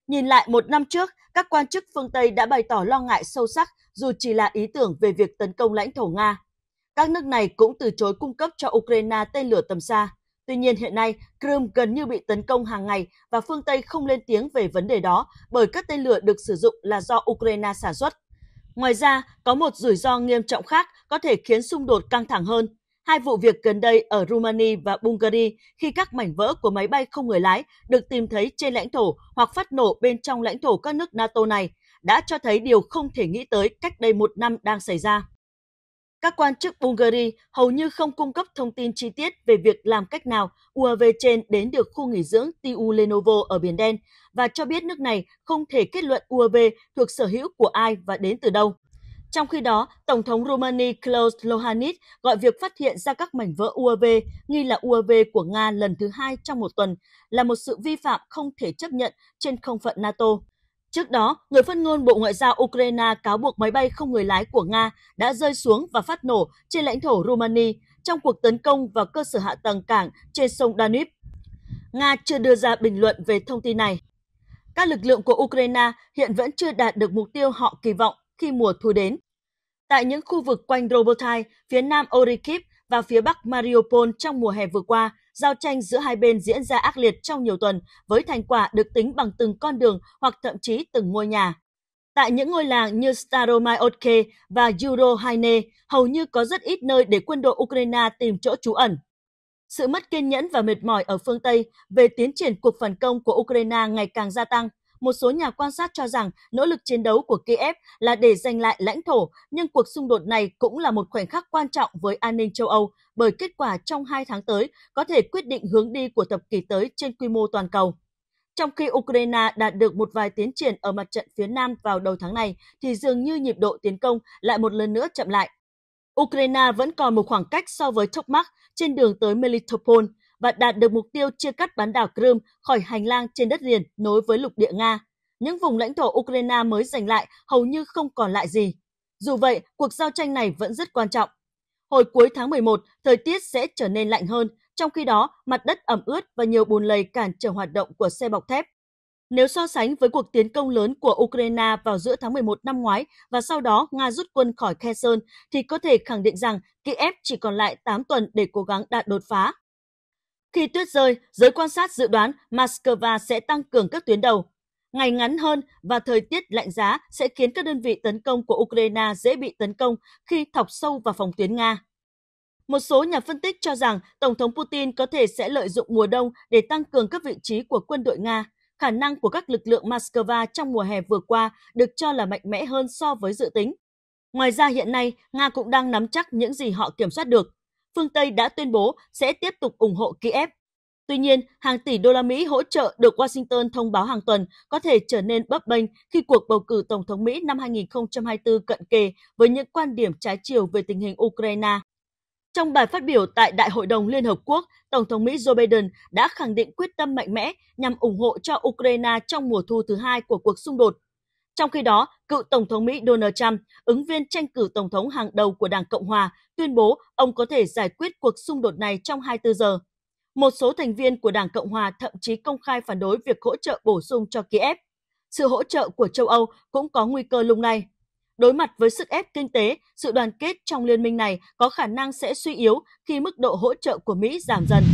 Nhìn lại một năm trước, các quan chức phương Tây đã bày tỏ lo ngại sâu sắc dù chỉ là ý tưởng về việc tấn công lãnh thổ Nga. Các nước này cũng từ chối cung cấp cho Ukraine tên lửa tầm xa. Tuy nhiên hiện nay, Crimea gần như bị tấn công hàng ngày và phương Tây không lên tiếng về vấn đề đó bởi các tên lửa được sử dụng là do Ukraine sản xuất. Ngoài ra, có một rủi ro nghiêm trọng khác có thể khiến xung đột căng thẳng hơn. Hai vụ việc gần đây ở Rumania và Bulgaria khi các mảnh vỡ của máy bay không người lái được tìm thấy trên lãnh thổ hoặc phát nổ bên trong lãnh thổ các nước NATO này đã cho thấy điều không thể nghĩ tới cách đây một năm đang xảy ra các quan chức Bulgaria hầu như không cung cấp thông tin chi tiết về việc làm cách nào UAV trên đến được khu nghỉ dưỡng Tiu Lenovo ở Biển Đen và cho biết nước này không thể kết luận UAV thuộc sở hữu của ai và đến từ đâu. Trong khi đó, Tổng thống Romania Klaus Lohannis gọi việc phát hiện ra các mảnh vỡ UAV nghi là UAV của Nga lần thứ hai trong một tuần là một sự vi phạm không thể chấp nhận trên không phận NATO. Trước đó, người phát ngôn Bộ Ngoại giao Ukraine cáo buộc máy bay không người lái của Nga đã rơi xuống và phát nổ trên lãnh thổ Romania trong cuộc tấn công vào cơ sở hạ tầng cảng trên sông Danube. Nga chưa đưa ra bình luận về thông tin này. Các lực lượng của Ukraine hiện vẫn chưa đạt được mục tiêu họ kỳ vọng khi mùa thu đến. Tại những khu vực quanh Robotai, phía nam Orikhiv và phía bắc Mariupol trong mùa hè vừa qua, Giao tranh giữa hai bên diễn ra ác liệt trong nhiều tuần với thành quả được tính bằng từng con đường hoặc thậm chí từng ngôi nhà. Tại những ngôi làng như Staromai và Eurohaine, hầu như có rất ít nơi để quân đội Ukraine tìm chỗ trú ẩn. Sự mất kiên nhẫn và mệt mỏi ở phương Tây về tiến triển cuộc phản công của Ukraine ngày càng gia tăng. Một số nhà quan sát cho rằng nỗ lực chiến đấu của Kiev là để giành lại lãnh thổ, nhưng cuộc xung đột này cũng là một khoảnh khắc quan trọng với an ninh châu Âu bởi kết quả trong hai tháng tới có thể quyết định hướng đi của thập kỷ tới trên quy mô toàn cầu. Trong khi Ukraine đạt được một vài tiến triển ở mặt trận phía Nam vào đầu tháng này, thì dường như nhịp độ tiến công lại một lần nữa chậm lại. Ukraine vẫn còn một khoảng cách so với Tokmak trên đường tới Melitopol và đạt được mục tiêu chia cắt bán đảo Crimea khỏi hành lang trên đất liền nối với lục địa Nga. Những vùng lãnh thổ Ukraine mới giành lại hầu như không còn lại gì. Dù vậy, cuộc giao tranh này vẫn rất quan trọng. Hồi cuối tháng 11, thời tiết sẽ trở nên lạnh hơn, trong khi đó mặt đất ẩm ướt và nhiều bùn lầy cản trở hoạt động của xe bọc thép. Nếu so sánh với cuộc tiến công lớn của Ukraine vào giữa tháng 11 năm ngoái và sau đó Nga rút quân khỏi Kherson, thì có thể khẳng định rằng Kiev chỉ còn lại 8 tuần để cố gắng đạt đột phá. Khi tuyết rơi, giới quan sát dự đoán Moscow sẽ tăng cường các tuyến đầu ngày ngắn hơn và thời tiết lạnh giá sẽ khiến các đơn vị tấn công của Ukraine dễ bị tấn công khi thọc sâu vào phòng tuyến Nga. Một số nhà phân tích cho rằng Tổng thống Putin có thể sẽ lợi dụng mùa đông để tăng cường các vị trí của quân đội Nga. Khả năng của các lực lượng Moscow trong mùa hè vừa qua được cho là mạnh mẽ hơn so với dự tính. Ngoài ra hiện nay, Nga cũng đang nắm chắc những gì họ kiểm soát được. Phương Tây đã tuyên bố sẽ tiếp tục ủng hộ Kiev Tuy nhiên, hàng tỷ đô la Mỹ hỗ trợ được Washington thông báo hàng tuần có thể trở nên bấp bênh khi cuộc bầu cử Tổng thống Mỹ năm 2024 cận kề với những quan điểm trái chiều về tình hình Ukraine. Trong bài phát biểu tại Đại hội đồng Liên Hợp Quốc, Tổng thống Mỹ Joe Biden đã khẳng định quyết tâm mạnh mẽ nhằm ủng hộ cho Ukraine trong mùa thu thứ hai của cuộc xung đột. Trong khi đó, cựu Tổng thống Mỹ Donald Trump, ứng viên tranh cử Tổng thống hàng đầu của Đảng Cộng Hòa, tuyên bố ông có thể giải quyết cuộc xung đột này trong 24 giờ. Một số thành viên của Đảng Cộng Hòa thậm chí công khai phản đối việc hỗ trợ bổ sung cho Kiev. Sự hỗ trợ của châu Âu cũng có nguy cơ lung lay. Đối mặt với sức ép kinh tế, sự đoàn kết trong liên minh này có khả năng sẽ suy yếu khi mức độ hỗ trợ của Mỹ giảm dần.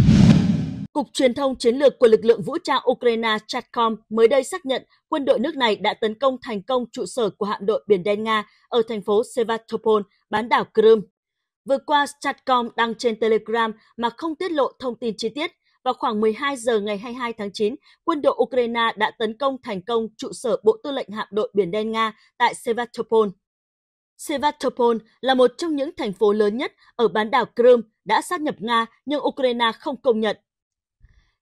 Cục truyền thông chiến lược của lực lượng vũ trang Ukraine Chatcom mới đây xác nhận quân đội nước này đã tấn công thành công trụ sở của hạm đội Biển Đen Nga ở thành phố Sevastopol, bán đảo Crimea. Vừa qua, Stratcom đăng trên Telegram mà không tiết lộ thông tin chi tiết. Vào khoảng 12 giờ ngày 22 tháng 9, quân đội Ukraine đã tấn công thành công trụ sở Bộ Tư lệnh Hạm đội Biển Đen Nga tại Sevastopol. Sevastopol là một trong những thành phố lớn nhất ở bán đảo Crimea đã sát nhập Nga nhưng Ukraine không công nhận.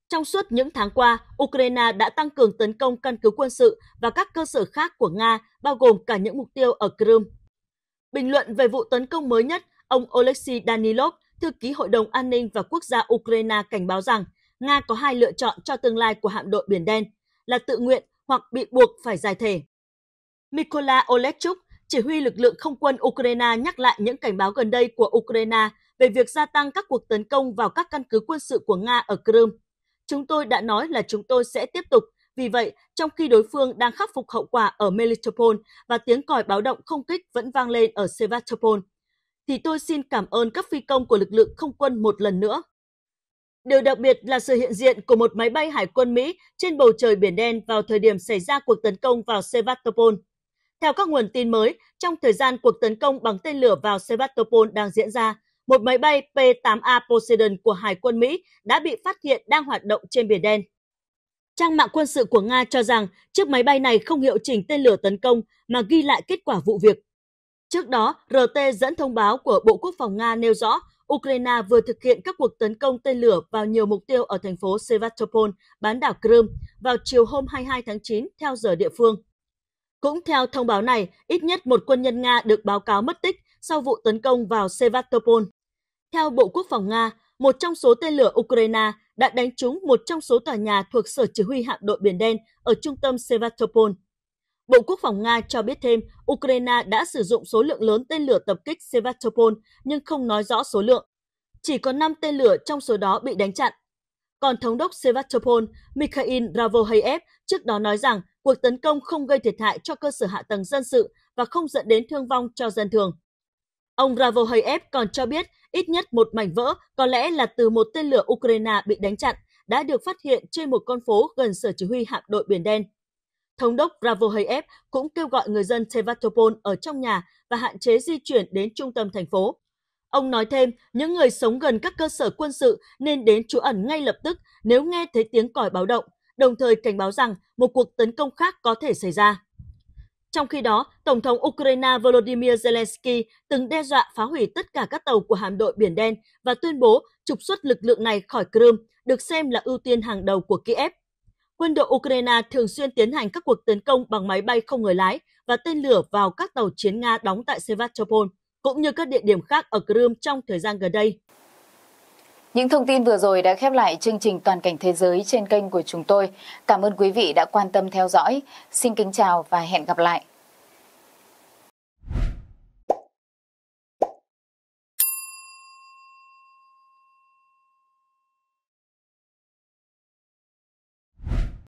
Trong suốt những tháng qua, Ukraine đã tăng cường tấn công căn cứ quân sự và các cơ sở khác của Nga, bao gồm cả những mục tiêu ở Crimea. Bình luận về vụ tấn công mới nhất, Ông Oleksiy Danilov, thư ký Hội đồng An ninh và Quốc gia Ukraine cảnh báo rằng Nga có hai lựa chọn cho tương lai của hạm đội Biển Đen là tự nguyện hoặc bị buộc phải giải thể. Mykola Olechuk, chỉ huy lực lượng không quân Ukraine nhắc lại những cảnh báo gần đây của Ukraine về việc gia tăng các cuộc tấn công vào các căn cứ quân sự của Nga ở Crimea. Chúng tôi đã nói là chúng tôi sẽ tiếp tục, vì vậy trong khi đối phương đang khắc phục hậu quả ở Melitopol và tiếng còi báo động không kích vẫn vang lên ở Sevastopol, thì tôi xin cảm ơn các phi công của lực lượng không quân một lần nữa. Điều đặc biệt là sự hiện diện của một máy bay hải quân Mỹ trên bầu trời Biển Đen vào thời điểm xảy ra cuộc tấn công vào Sevastopol. Theo các nguồn tin mới, trong thời gian cuộc tấn công bằng tên lửa vào Sevastopol đang diễn ra, một máy bay P-8A Poseidon của Hải quân Mỹ đã bị phát hiện đang hoạt động trên Biển Đen. Trang mạng quân sự của Nga cho rằng chiếc máy bay này không hiệu chỉnh tên lửa tấn công mà ghi lại kết quả vụ việc. Trước đó, RT dẫn thông báo của Bộ Quốc phòng Nga nêu rõ Ukraine vừa thực hiện các cuộc tấn công tên lửa vào nhiều mục tiêu ở thành phố Sevastopol, bán đảo Crimea, vào chiều hôm 22 tháng 9 theo giờ địa phương. Cũng theo thông báo này, ít nhất một quân nhân Nga được báo cáo mất tích sau vụ tấn công vào Sevastopol. Theo Bộ Quốc phòng Nga, một trong số tên lửa Ukraine đã đánh trúng một trong số tòa nhà thuộc Sở Chỉ huy Hạm đội Biển Đen ở trung tâm Sevastopol – Bộ Quốc phòng Nga cho biết thêm, Ukraine đã sử dụng số lượng lớn tên lửa tập kích Sevastopol nhưng không nói rõ số lượng. Chỉ có 5 tên lửa trong số đó bị đánh chặn. Còn thống đốc Sevastopol Mikhail Ravohayev trước đó nói rằng cuộc tấn công không gây thiệt hại cho cơ sở hạ tầng dân sự và không dẫn đến thương vong cho dân thường. Ông Ravohayev còn cho biết ít nhất một mảnh vỡ có lẽ là từ một tên lửa Ukraine bị đánh chặn đã được phát hiện trên một con phố gần sở chỉ huy hạm đội Biển Đen. Thống đốc Ravohayev cũng kêu gọi người dân Sevastopol ở trong nhà và hạn chế di chuyển đến trung tâm thành phố. Ông nói thêm, những người sống gần các cơ sở quân sự nên đến trú ẩn ngay lập tức nếu nghe thấy tiếng còi báo động, đồng thời cảnh báo rằng một cuộc tấn công khác có thể xảy ra. Trong khi đó, Tổng thống Ukraine Volodymyr Zelensky từng đe dọa phá hủy tất cả các tàu của hạm đội Biển Đen và tuyên bố trục xuất lực lượng này khỏi Crimea, được xem là ưu tiên hàng đầu của Kiev. Quân đội Ukraine thường xuyên tiến hành các cuộc tấn công bằng máy bay không người lái và tên lửa vào các tàu chiến Nga đóng tại Sevastopol, cũng như các địa điểm khác ở Crimea trong thời gian gần đây. Những thông tin vừa rồi đã khép lại chương trình Toàn cảnh Thế giới trên kênh của chúng tôi. Cảm ơn quý vị đã quan tâm theo dõi. Xin kính chào và hẹn gặp lại.